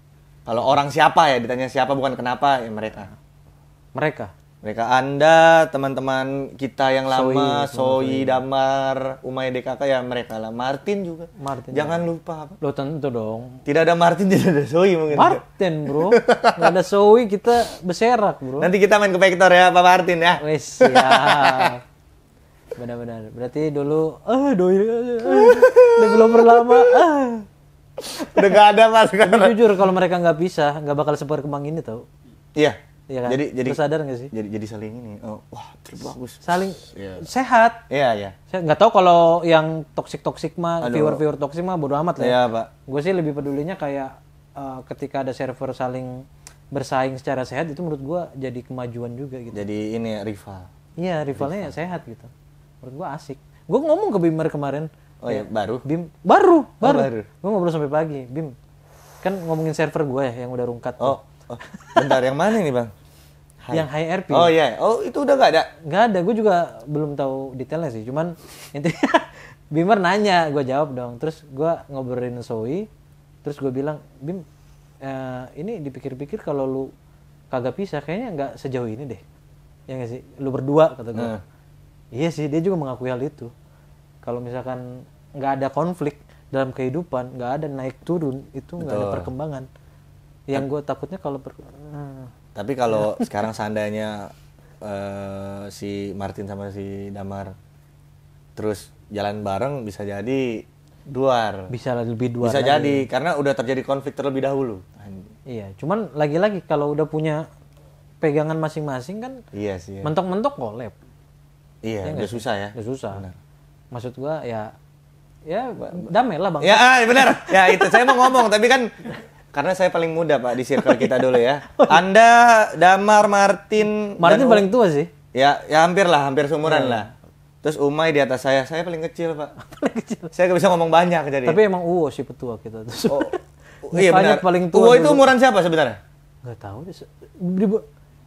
kalau orang siapa ya ditanya siapa bukan kenapa ya mereka mereka mereka Anda, teman-teman kita yang lama, Soi Soyi iya. Damar, Umay DKK ya mereka lah. Martin juga. Martin. Jangan ya. lupa. Lo tentu dong. Tidak ada Martin, tidak ada Soi mungkin. Martin, Bro. tidak ada Soi kita beserak, Bro. Nanti kita main ke Vector ya, Pak Martin ya. Wes, ya. Benar-benar. Berarti dulu ah doi eh, eh. udah belum Ah. Udah gak ada mas karena Jujur kalau mereka nggak bisa, nggak bakal seperkembang ini tau. Iya. Iya kan? Jadi jadi sadar gak sih? Jadi jadi saling ini. Oh, wah, bagus. Saling yeah. sehat. Iya, yeah, iya. Yeah. Saya nggak tahu kalau yang toksik-toksik mah viewer-viewer toksik mah bodo amat lah. Ya. Iya, yeah, Pak. Gue sih lebih pedulinya kayak uh, ketika ada server saling bersaing secara sehat itu menurut gue jadi kemajuan juga gitu. Jadi ini ya, rival. Iya, rivalnya ya rival. sehat gitu. Menurut gue asik. Gue ngomong ke Bimmer kemarin. Oh ya, baru. Bim baru, baru. Oh, baru. Gue ngobrol sampai pagi, Bim. Kan ngomongin server gue ya yang udah rungkat. Oh. Tuh Oh, bentar yang mana nih bang? High. Yang high RP. Oh iya. Yeah. Oh itu udah nggak ada? Nggak ada. Gue juga belum tahu detailnya sih. Cuman intinya Bimer nanya, gue jawab dong. Terus gue ngobrolin soi Terus gue bilang, Bim, eh, ini dipikir-pikir kalau lu kagak pisah, kayaknya nggak sejauh ini deh. Ya nggak sih? Lu berdua kata gue. Hmm. Iya sih, dia juga mengakui hal itu. Kalau misalkan nggak ada konflik dalam kehidupan, nggak ada naik turun, itu nggak ada perkembangan yang gue takutnya kalau ber... Nah. tapi kalau sekarang seandainya uh, si Martin sama si Damar terus jalan bareng bisa jadi duar bisa lebih duar bisa lagi. jadi karena udah terjadi konflik terlebih dahulu iya cuman lagi-lagi kalau udah punya pegangan masing-masing kan iya yes, sih yes. Iya. mentok-mentok kolab iya ya, udah susah ya udah susah Benar. maksud gua ya ya damai lah bang ya ah, benar ya itu saya mau ngomong tapi kan karena saya paling muda Pak di circle kita dulu ya. Anda, Damar, Martin. Martin paling tua sih. Ya, ya hampir lah, hampir seumuran hmm. lah. Terus Umay di atas saya, saya paling kecil Pak. paling kecil. Saya gak bisa ngomong banyak jadi. Tapi emang Uwo sih petua kita. Terus oh, oh, iya benar. Paling tua Uwo itu umuran siapa sebenarnya? Gak tahu. Di,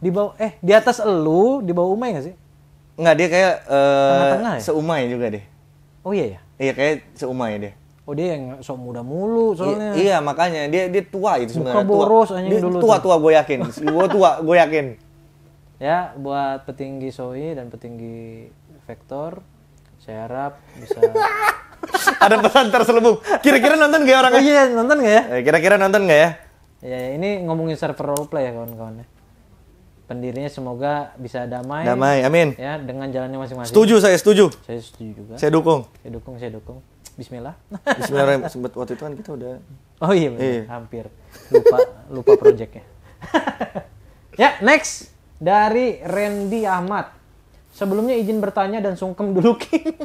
di, bawah eh di atas elu, di bawah Umay gak sih? Enggak, dia kayak uh, eh, Tengah -tengah, ya? seumai juga deh. Oh iya ya. Iya kayak seumai deh oh dia yang sok muda mulu soalnya. I, iya makanya dia dia tua itu sebenarnya. boros tua. Dia dulu tua tua gue yakin. gue tua gue yakin. Ya buat petinggi Soi dan petinggi Vector saya harap bisa. Ada pesan terselubung. Kira-kira nonton gak ya orang? Oh, iya nonton gak ya? Eh, kira-kira nonton gak ya? ya? Ya ini ngomongin server roleplay ya kawan kawannya pendirinya semoga bisa damai. Damai, amin. Ya, dengan jalannya masing-masing. Setuju, saya setuju. Saya setuju juga. Saya dukung. Saya dukung, saya dukung. Bismillah. Bismillah sempat waktu itu kan kita udah. Oh iya, iya. hampir lupa lupa proyeknya. ya next dari Randy Ahmad. Sebelumnya izin bertanya dan sungkem dulu King.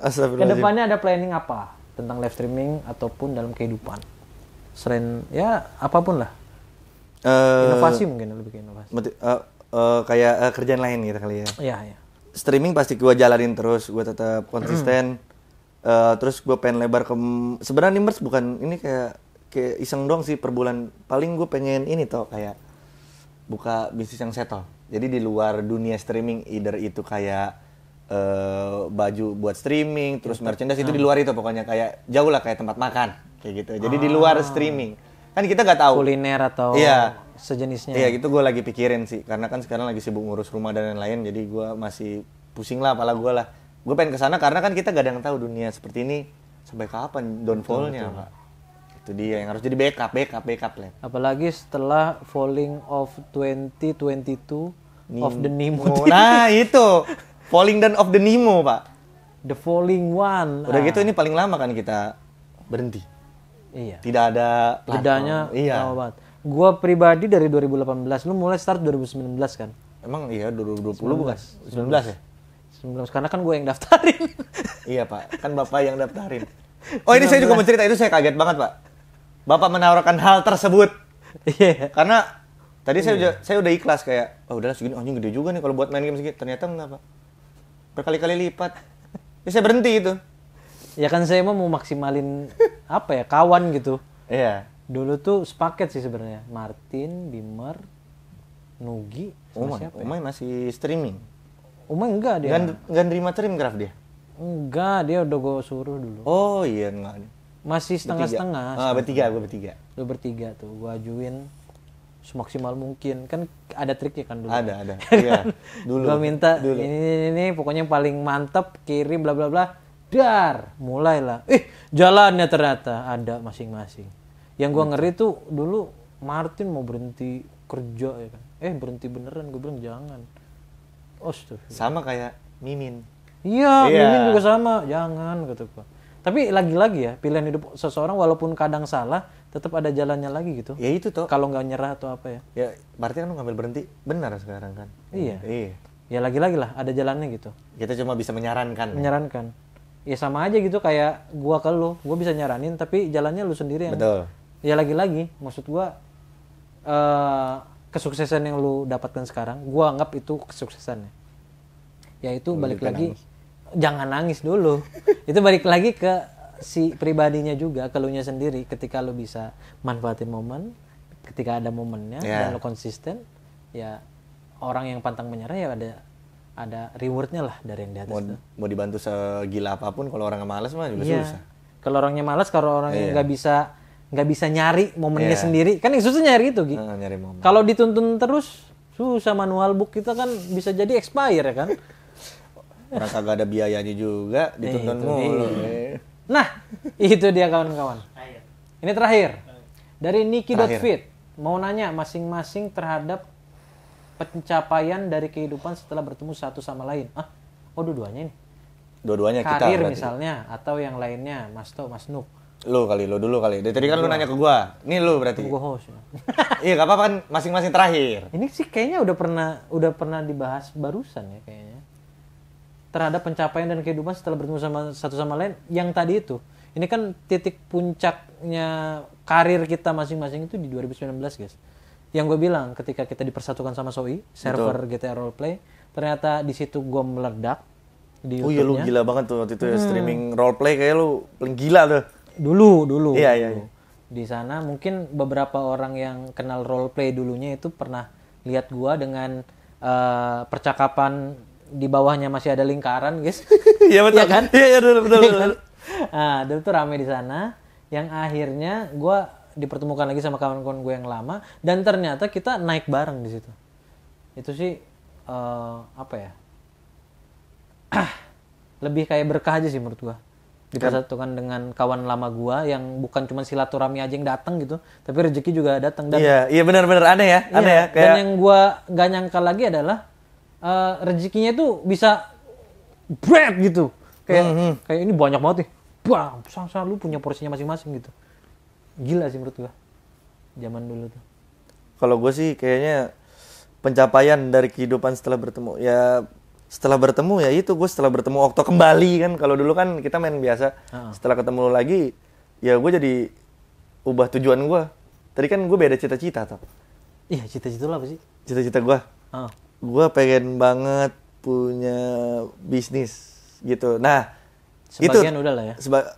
Kedepannya ada planning apa tentang live streaming ataupun dalam kehidupan? Selain ya apapun lah. Uh, inovasi mungkin lebih inovasi. Uh, uh, kayak uh, kerjaan lain gitu kali ya. Iya, iya. Streaming pasti gue jalanin terus, gue tetap konsisten. Eh, terus gue pengen lebar ke sebenarnya Nimbers bukan ini kayak kayak iseng dong sih per bulan paling gue pengen ini tau kayak buka bisnis yang settle jadi di luar dunia streaming either itu kayak uh, baju buat streaming terus iya, merchandise hmm. itu di ah. luar itu pokoknya kayak jauh lah kayak tempat makan kayak gitu jadi ah. di luar ah. streaming kan kita nggak tahu kuliner atau yeah. sejenisnya iya gitu gue lagi pikirin sih karena kan sekarang lagi sibuk ngurus rumah dan lain-lain jadi gue masih pusing lah pala gue lah gue pengen kesana karena kan kita gak ada yang tahu dunia seperti ini sampai kapan downfallnya pak itu dia yang harus jadi backup backup backup lah apalagi setelah falling of 2022 Nim of the Nemo nah itu falling dan of the Nemo pak the falling one udah ah. gitu ini paling lama kan kita berhenti iya tidak ada bedanya iya gua pribadi dari 2018 lu mulai start 2019 kan emang iya 2020 bukan 19 ya sebelum karena kan gue yang daftarin. iya, Pak. Kan Bapak yang daftarin. Oh, ini 19. saya juga mau cerita itu saya kaget banget, Pak. Bapak menawarkan hal tersebut. Iya. Yeah. Karena tadi yeah. saya iya. udah saya udah ikhlas kayak, oh udahlah segini anjing oh, gede juga nih kalau buat main game segini. Ternyata kenapa? Berkali-kali lipat. Ya saya berhenti itu. Ya kan saya mau maksimalin apa ya, kawan gitu. Iya. Yeah. Dulu tuh sepaket sih sebenarnya. Martin, Bimmer Nugi, Oh, Umay. siapa? Ya? masih streaming. Uma enggak dia. Enggak, gan nerima trim graf dia. Enggak, dia udah gue suruh dulu. Oh iya enggak. Masih setengah-setengah. Ah, bertiga, gue bertiga. Lu bertiga tuh, gue ajuin semaksimal mungkin kan ada triknya kan dulu ada ada iya, dulu gua minta dulu. Ini, ini ini pokoknya yang paling mantep kiri bla bla bla dar mulailah ih eh, jalannya ternyata ada masing-masing yang gua gitu. ngeri tuh dulu Martin mau berhenti kerja ya kan eh berhenti beneran gue bilang jangan Astaga. Sama kayak Mimin. Iya, yeah. Mimin juga sama. Jangan gitu Pak. Tapi lagi-lagi ya, pilihan hidup seseorang walaupun kadang salah, tetap ada jalannya lagi gitu. Ya itu toh. Kalau nggak nyerah atau apa ya. Ya, berarti kan lu ngambil berhenti. Benar sekarang kan. Iya. Iya. Ya lagi-lagi lah, ada jalannya gitu. Kita cuma bisa menyarankan. Menyarankan. Ya, ya sama aja gitu kayak gua ke lu, gua bisa nyaranin tapi jalannya lu sendiri yang. Betul. Ya lagi-lagi, maksud gua uh, kesuksesan yang lu dapatkan sekarang gua anggap itu kesuksesannya yaitu lu balik lagi nangis. jangan nangis dulu itu balik lagi ke si pribadinya juga ke sendiri ketika lu bisa manfaatin momen ketika ada momennya yeah. dan lu konsisten ya orang yang pantang menyerah ya ada ada rewardnya lah dari yang di atas mau, mau dibantu segila apapun kalau orangnya malas mah juga yeah. susah kalau orangnya malas kalau orangnya iya. nggak yeah. bisa nggak bisa nyari momennya yeah. sendiri kan yang susah nyari itu gitu uh, nyari momen kalau dituntun terus susah manual book kita kan bisa jadi expire ya kan orang kagak ada biayanya juga eh, dituntun eh, mulu nah itu dia kawan-kawan ini terakhir dari Niki.fit mau nanya masing-masing terhadap pencapaian dari kehidupan setelah bertemu satu sama lain ah oh dua-duanya ini dua-duanya karir kita, misalnya atau yang lainnya Mas To Mas Nuk Lu kali, lu dulu kali. Dari tadi kan lu nanya ke gua. Ini lu berarti. Gua host. Ya. iya, gak apa-apa kan masing-masing terakhir. Ini sih kayaknya udah pernah udah pernah dibahas barusan ya kayaknya. Terhadap pencapaian dan kehidupan setelah bertemu sama satu sama lain yang tadi itu. Ini kan titik puncaknya karir kita masing-masing itu di 2019, guys. Yang gue bilang ketika kita dipersatukan sama Soi, server Betul. GTA Roleplay, ternyata di situ gue meledak di Oh iya lu gila banget tuh waktu itu ya hmm. streaming roleplay kayak lu paling gila tuh dulu dulu iya, iya, iya. di sana mungkin beberapa orang yang kenal role play dulunya itu pernah lihat gua dengan uh, percakapan di bawahnya masih ada lingkaran guys iya betul ya kan iya iya betul iya betul, kan? betul. nah dulu tuh rame di sana yang akhirnya gua dipertemukan lagi sama kawan-kawan gue yang lama dan ternyata kita naik bareng di situ itu sih uh, apa ya lebih kayak berkah aja sih menurut gua dipersatukan dengan kawan lama gua yang bukan cuma silaturahmi aja yang datang gitu tapi rezeki juga datang dan iya iya benar-benar aneh ya iya, aneh iya, ya kayak... dan yang gua gak nyangka lagi adalah uh, rezekinya tuh bisa bread gitu kayak mm -hmm. kayak ini banyak banget nih bang sang sang lu punya porsinya masing-masing gitu gila sih menurut gua zaman dulu tuh kalau gua sih kayaknya pencapaian dari kehidupan setelah bertemu ya setelah bertemu ya itu gue setelah bertemu Okto kembali kan kalau dulu kan kita main biasa uh-huh. setelah ketemu lo lagi ya gue jadi ubah tujuan gue tadi kan gue beda cita-cita tuh iya cita-cita lo apa sih cita-cita gue uh. gue pengen banget punya bisnis gitu nah Sebagian itu udah lah ya seba-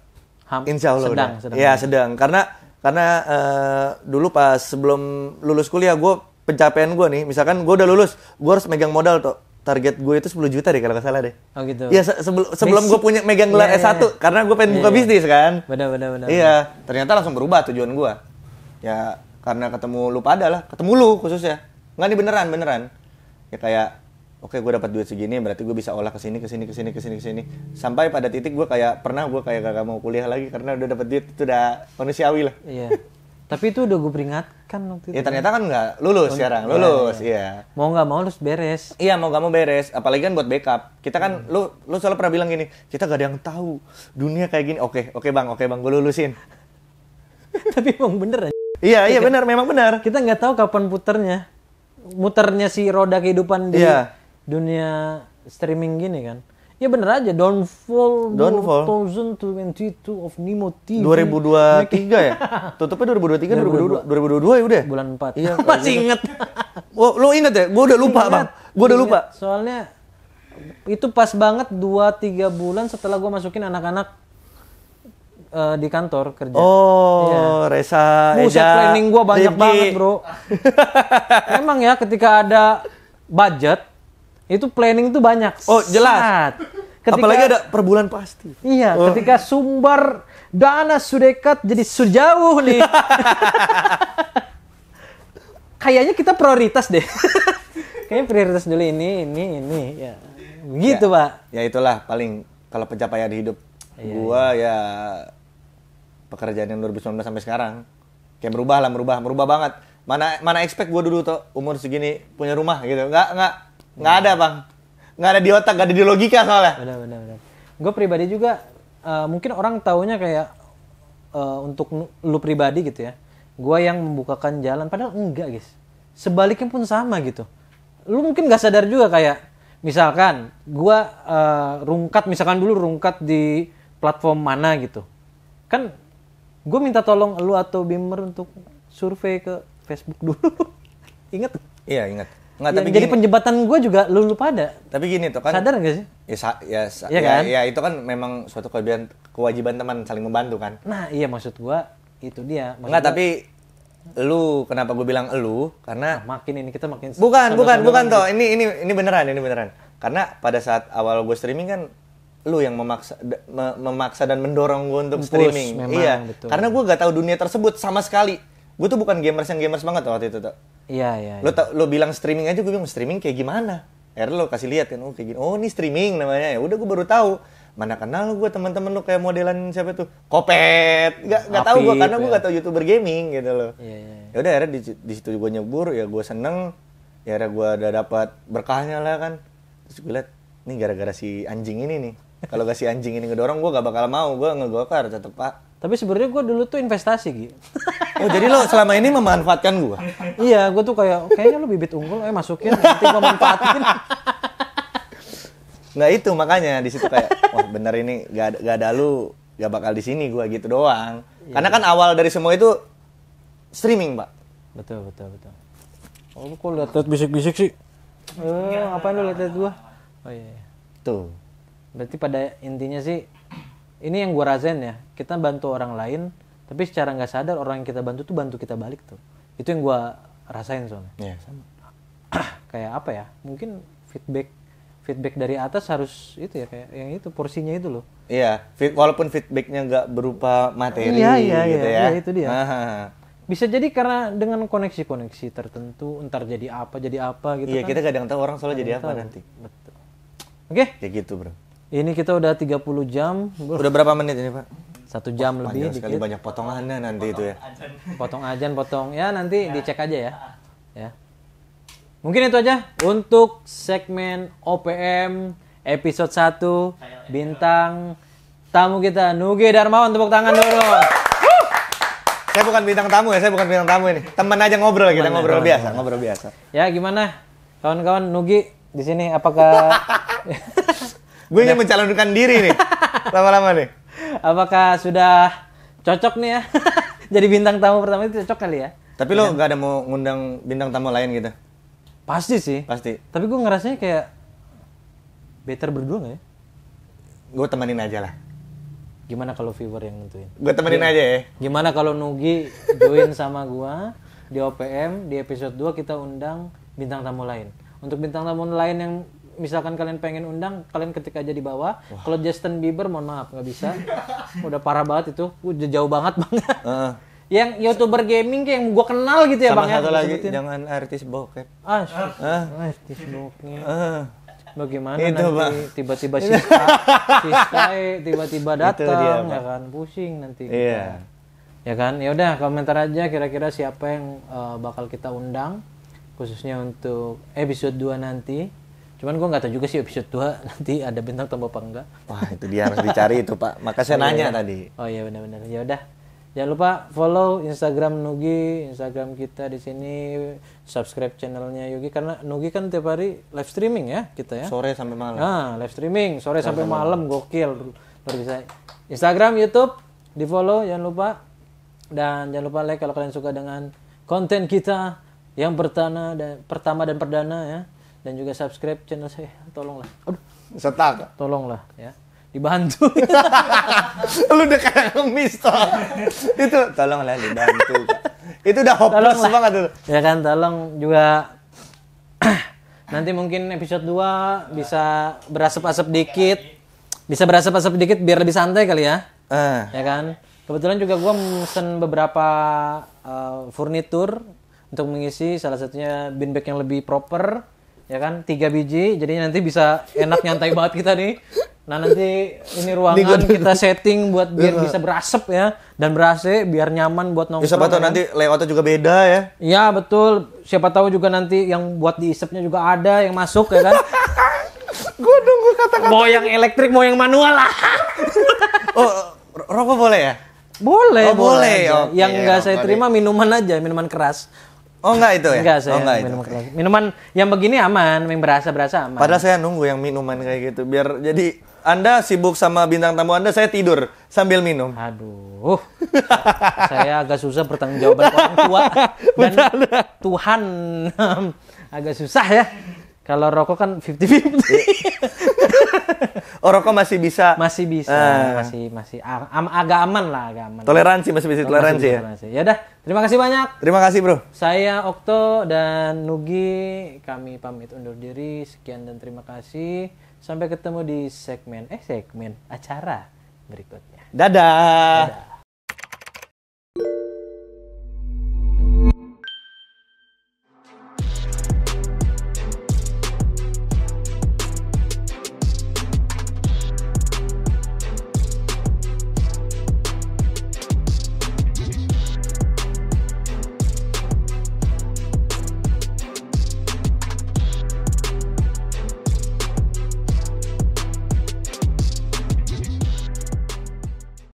Ham- insya Allah sedang, udah sedang ya sedang karena karena uh, dulu pas sebelum lulus kuliah gue pencapaian gue nih misalkan gue udah lulus gue harus megang modal tuh target gue itu 10 juta deh kalau nggak salah deh. Oh gitu. Iya se sebelum sebelum gue punya megang gelar yeah, S1 yeah. karena gue pengen yeah, buka yeah. Iya. bisnis kan. Benar benar benar. Iya, ternyata langsung berubah tujuan gue. Ya karena ketemu lu pada lah, ketemu lu khusus ya. Enggak nih beneran beneran. Ya kayak oke okay, gue dapat duit segini berarti gue bisa olah ke sini ke sini ke sini ke sini ke sini sampai pada titik gue kayak pernah gue kayak gak mau kuliah lagi karena udah dapat duit itu udah manusiawi lah. Iya. Yeah. Tapi itu udah gue peringatkan waktu itu. Ya ternyata kan nggak lulus sekarang, lulus, iya. Ya. Mau nggak mau harus beres. Iya, mau nggak mau beres. Apalagi kan buat backup. Kita kan, hmm. lu lu selalu pernah bilang gini, kita gak ada yang tahu dunia kayak gini. Oke, oke bang, oke bang, gue lulusin. Tapi emang bener aja. Iya, iya bener, memang bener. Kita nggak tahu kapan puternya. Muternya si roda kehidupan di yeah. dunia streaming gini kan. Ya bener aja Downfall, Downfall. 2022 of Nemo TV. 2023 ya? Tutupnya 2023, 2022, 2022 ya udah. Bulan 4. Iya. Oh, masih inget. oh, lo inget ya? Gue udah lupa, inget. Bang. Gue udah iya, lupa. Soalnya itu pas banget 2 3 bulan setelah gue masukin anak-anak uh, di kantor kerja. Oh, ya. Reza, Buset, Eja, planning gue banyak Devi. banget, bro. Emang ya, ketika ada budget, itu planning itu banyak. Oh, jelas. ketika, Apalagi ada per bulan pasti. Iya, oh. ketika sumber dana sudah dekat jadi sejauh nih. Kayaknya kita prioritas deh. Kayaknya prioritas dulu ini, ini, ini. Ya. Gitu ya, Pak. Ya itulah paling kalau pencapaian di hidup iya, iya. gua iya. ya pekerjaan yang 2019 sampai sekarang kayak berubah lah merubah merubah banget mana mana expect gue dulu tuh umur segini punya rumah gitu nggak nggak nggak ada bang nggak ada di otak nggak ada di logika soalnya benar benar benar gue pribadi juga uh, mungkin orang taunya kayak uh, untuk lu pribadi gitu ya gue yang membukakan jalan padahal enggak guys sebaliknya pun sama gitu lu mungkin nggak sadar juga kayak misalkan gue uh, rungkat misalkan dulu rungkat di platform mana gitu kan gue minta tolong lu atau Bimmer untuk survei ke Facebook dulu Ingat? iya ingat. Nggak, ya, tapi jadi penjebatan gue juga lu lupa ada. Tapi gini tuh kan. Sadar gak sih? Ya, sa ya, sa iya ya, kan? ya itu kan memang suatu kewajiban, kewajiban teman saling membantu kan. Nah iya maksud gue itu dia. Maksud Nggak gua, tapi lu kenapa gue bilang lu karena nah, makin ini kita makin bukan bukan bukan toh ini ini ini beneran ini beneran karena pada saat awal gue streaming kan lu yang memaksa me, memaksa dan mendorong gue untuk Push, streaming memang, iya betul. karena gue gak tahu dunia tersebut sama sekali gue tuh bukan gamers yang gamers banget waktu itu tuh iya iya lo ya. lo bilang streaming aja gue bilang streaming kayak gimana akhirnya lo kasih lihat kan oh kayak gini oh ini streaming namanya ya udah gue baru tahu mana kenal gue teman-teman lo kayak modelan siapa tuh kopet gak nggak tahu gue karena gue ya. gak tahu youtuber gaming gitu loh iya, iya. iya. ya udah akhirnya di, di situ gue nyebur ya gue seneng ya akhirnya gue udah dapat berkahnya lah kan terus gue liat ini gara-gara si anjing ini nih kalau gak si anjing ini ngedorong gue gak bakal mau gue ngegokar tetep pak tapi sebenarnya gue dulu tuh investasi gitu. Oh jadi lo selama ini memanfaatkan gue? iya, gue tuh kayak kayaknya lo bibit unggul, eh masukin nanti gue manfaatin. Nggak itu makanya di situ kayak, wah bener ini gak ada, gak ada lu gak bakal di sini gue gitu doang. Iya. Karena kan awal dari semua itu streaming pak. Betul betul betul. Oh lu kok liat-liat bisik-bisik sih? Eh, ngapain lu liat-liat gue? Oh iya, iya. Tuh. Berarti pada intinya sih ini yang gue rasain ya kita bantu orang lain tapi secara nggak sadar orang yang kita bantu tuh bantu kita balik tuh itu yang gue rasain soalnya yeah. sama kayak apa ya mungkin feedback feedback dari atas harus itu ya kayak yang itu porsinya itu loh iya yeah. walaupun feedbacknya nggak berupa materi yeah, yeah, gitu yeah. ya iya, itu dia bisa jadi karena dengan koneksi-koneksi tertentu entar jadi apa jadi apa gitu iya kan. kita kadang tahu orang soalnya jadi apa tahu. nanti betul oke okay? ya gitu bro ini kita udah 30 jam. Udah berapa menit ini, Pak? Satu jam Wah, lebih sekali dikit. banyak potongannya nanti potong itu ya. Ajan. Potong ajan, potong. Ya, nanti ya. dicek aja ya. Ya. Mungkin itu aja untuk segmen OPM episode 1 bintang tamu kita Nugi Darmawan tepuk tangan dulu. Saya bukan bintang tamu ya, saya bukan bintang tamu ini. Teman aja ngobrol kita, ya, ngobrol biasa, temen. ngobrol biasa. Ya, gimana? Kawan-kawan Nugi di sini apakah gue ingin mencalonkan diri nih lama-lama nih apakah sudah cocok nih ya jadi bintang tamu pertama itu cocok kali ya tapi lo iya. nggak ada mau ngundang bintang tamu lain gitu pasti sih pasti tapi gue ngerasanya kayak better berdua nggak ya gue temenin aja lah gimana kalau viewer yang nentuin gue temenin aja ya gimana kalau Nugi join sama gue di OPM di episode 2 kita undang bintang tamu lain untuk bintang tamu lain yang misalkan kalian pengen undang, kalian ketik aja di bawah. Kalau Justin Bieber, mohon maaf nggak bisa. Udah parah banget itu, udah jauh banget banget. Uh. yang youtuber gaming kayak yang gue kenal gitu ya Sama bang ya, satu ya, lagi sebutin. jangan artis bokep ah, ah. artis bokep ah. bagaimana itu, nanti tiba-tiba Siska Siska eh, tiba-tiba datang ya kan pusing nanti yeah. ya kan ya udah komentar aja kira-kira siapa yang uh, bakal kita undang khususnya untuk episode 2 nanti Cuman gue nggak tahu juga sih episode 2 nanti ada bintang tambah apa enggak. Wah itu dia harus dicari itu pak. Maka saya oh, iya, nanya iya. tadi. Oh iya benar-benar. Ya udah. Jangan lupa follow Instagram Nugi, Instagram kita di sini, subscribe channelnya Yugi karena Nugi kan tiap hari live streaming ya kita ya. Sore sampai malam. Nah live streaming sore sampai, sampai malam. malam gokil luar biasa. Instagram, YouTube di follow jangan lupa dan jangan lupa like kalau kalian suka dengan konten kita yang pertama dan perdana ya dan juga subscribe channel saya tolonglah aduh setak tolonglah ya dibantu lu udah kayak ngemis toh itu tolonglah dibantu itu udah hopeless banget tuh ya kan tolong juga nanti mungkin episode 2 bisa berasap-asap dikit bisa berasap-asap dikit biar lebih santai kali ya uh. ya kan kebetulan juga gue mesen beberapa uh, furnitur untuk mengisi salah satunya bag yang lebih proper ya kan tiga biji jadi nanti bisa enak nyantai banget kita nih nah nanti ini ruangan kita setting buat biar iya. bisa berasap ya dan berasa, biar nyaman buat nongkrong Bisa siapa tahu ya. nanti kan? layoutnya juga beda ya Ya betul siapa tahu juga nanti yang buat diisepnya juga ada yang masuk ya kan gue nunggu kata-kata mau yang elektrik mau yang manual lah oh rokok boleh ya boleh oh, boleh, boleh. Okay, yang nggak saya terima minuman aja minuman keras Oh enggak itu ya? Enggak saya oh, enggak minum itu. Minuman yang begini aman, yang berasa-berasa aman. Padahal saya nunggu yang minuman kayak gitu biar jadi anda sibuk sama bintang tamu Anda, saya tidur sambil minum. Aduh, saya agak susah bertanggung jawab orang tua dan Tuhan agak susah ya. Kalau rokok kan fifty 50 iya. oh, rokok masih bisa. Masih bisa, uh. masih masih agak aman lah, agak aman. Toleransi masih bisa toleransi, ya? toleransi ya. Ya udah, terima kasih banyak. Terima kasih, Bro. Saya Okto dan Nugi, kami pamit undur diri. Sekian dan terima kasih. Sampai ketemu di segmen eh segmen acara berikutnya. Dadah. Dadah.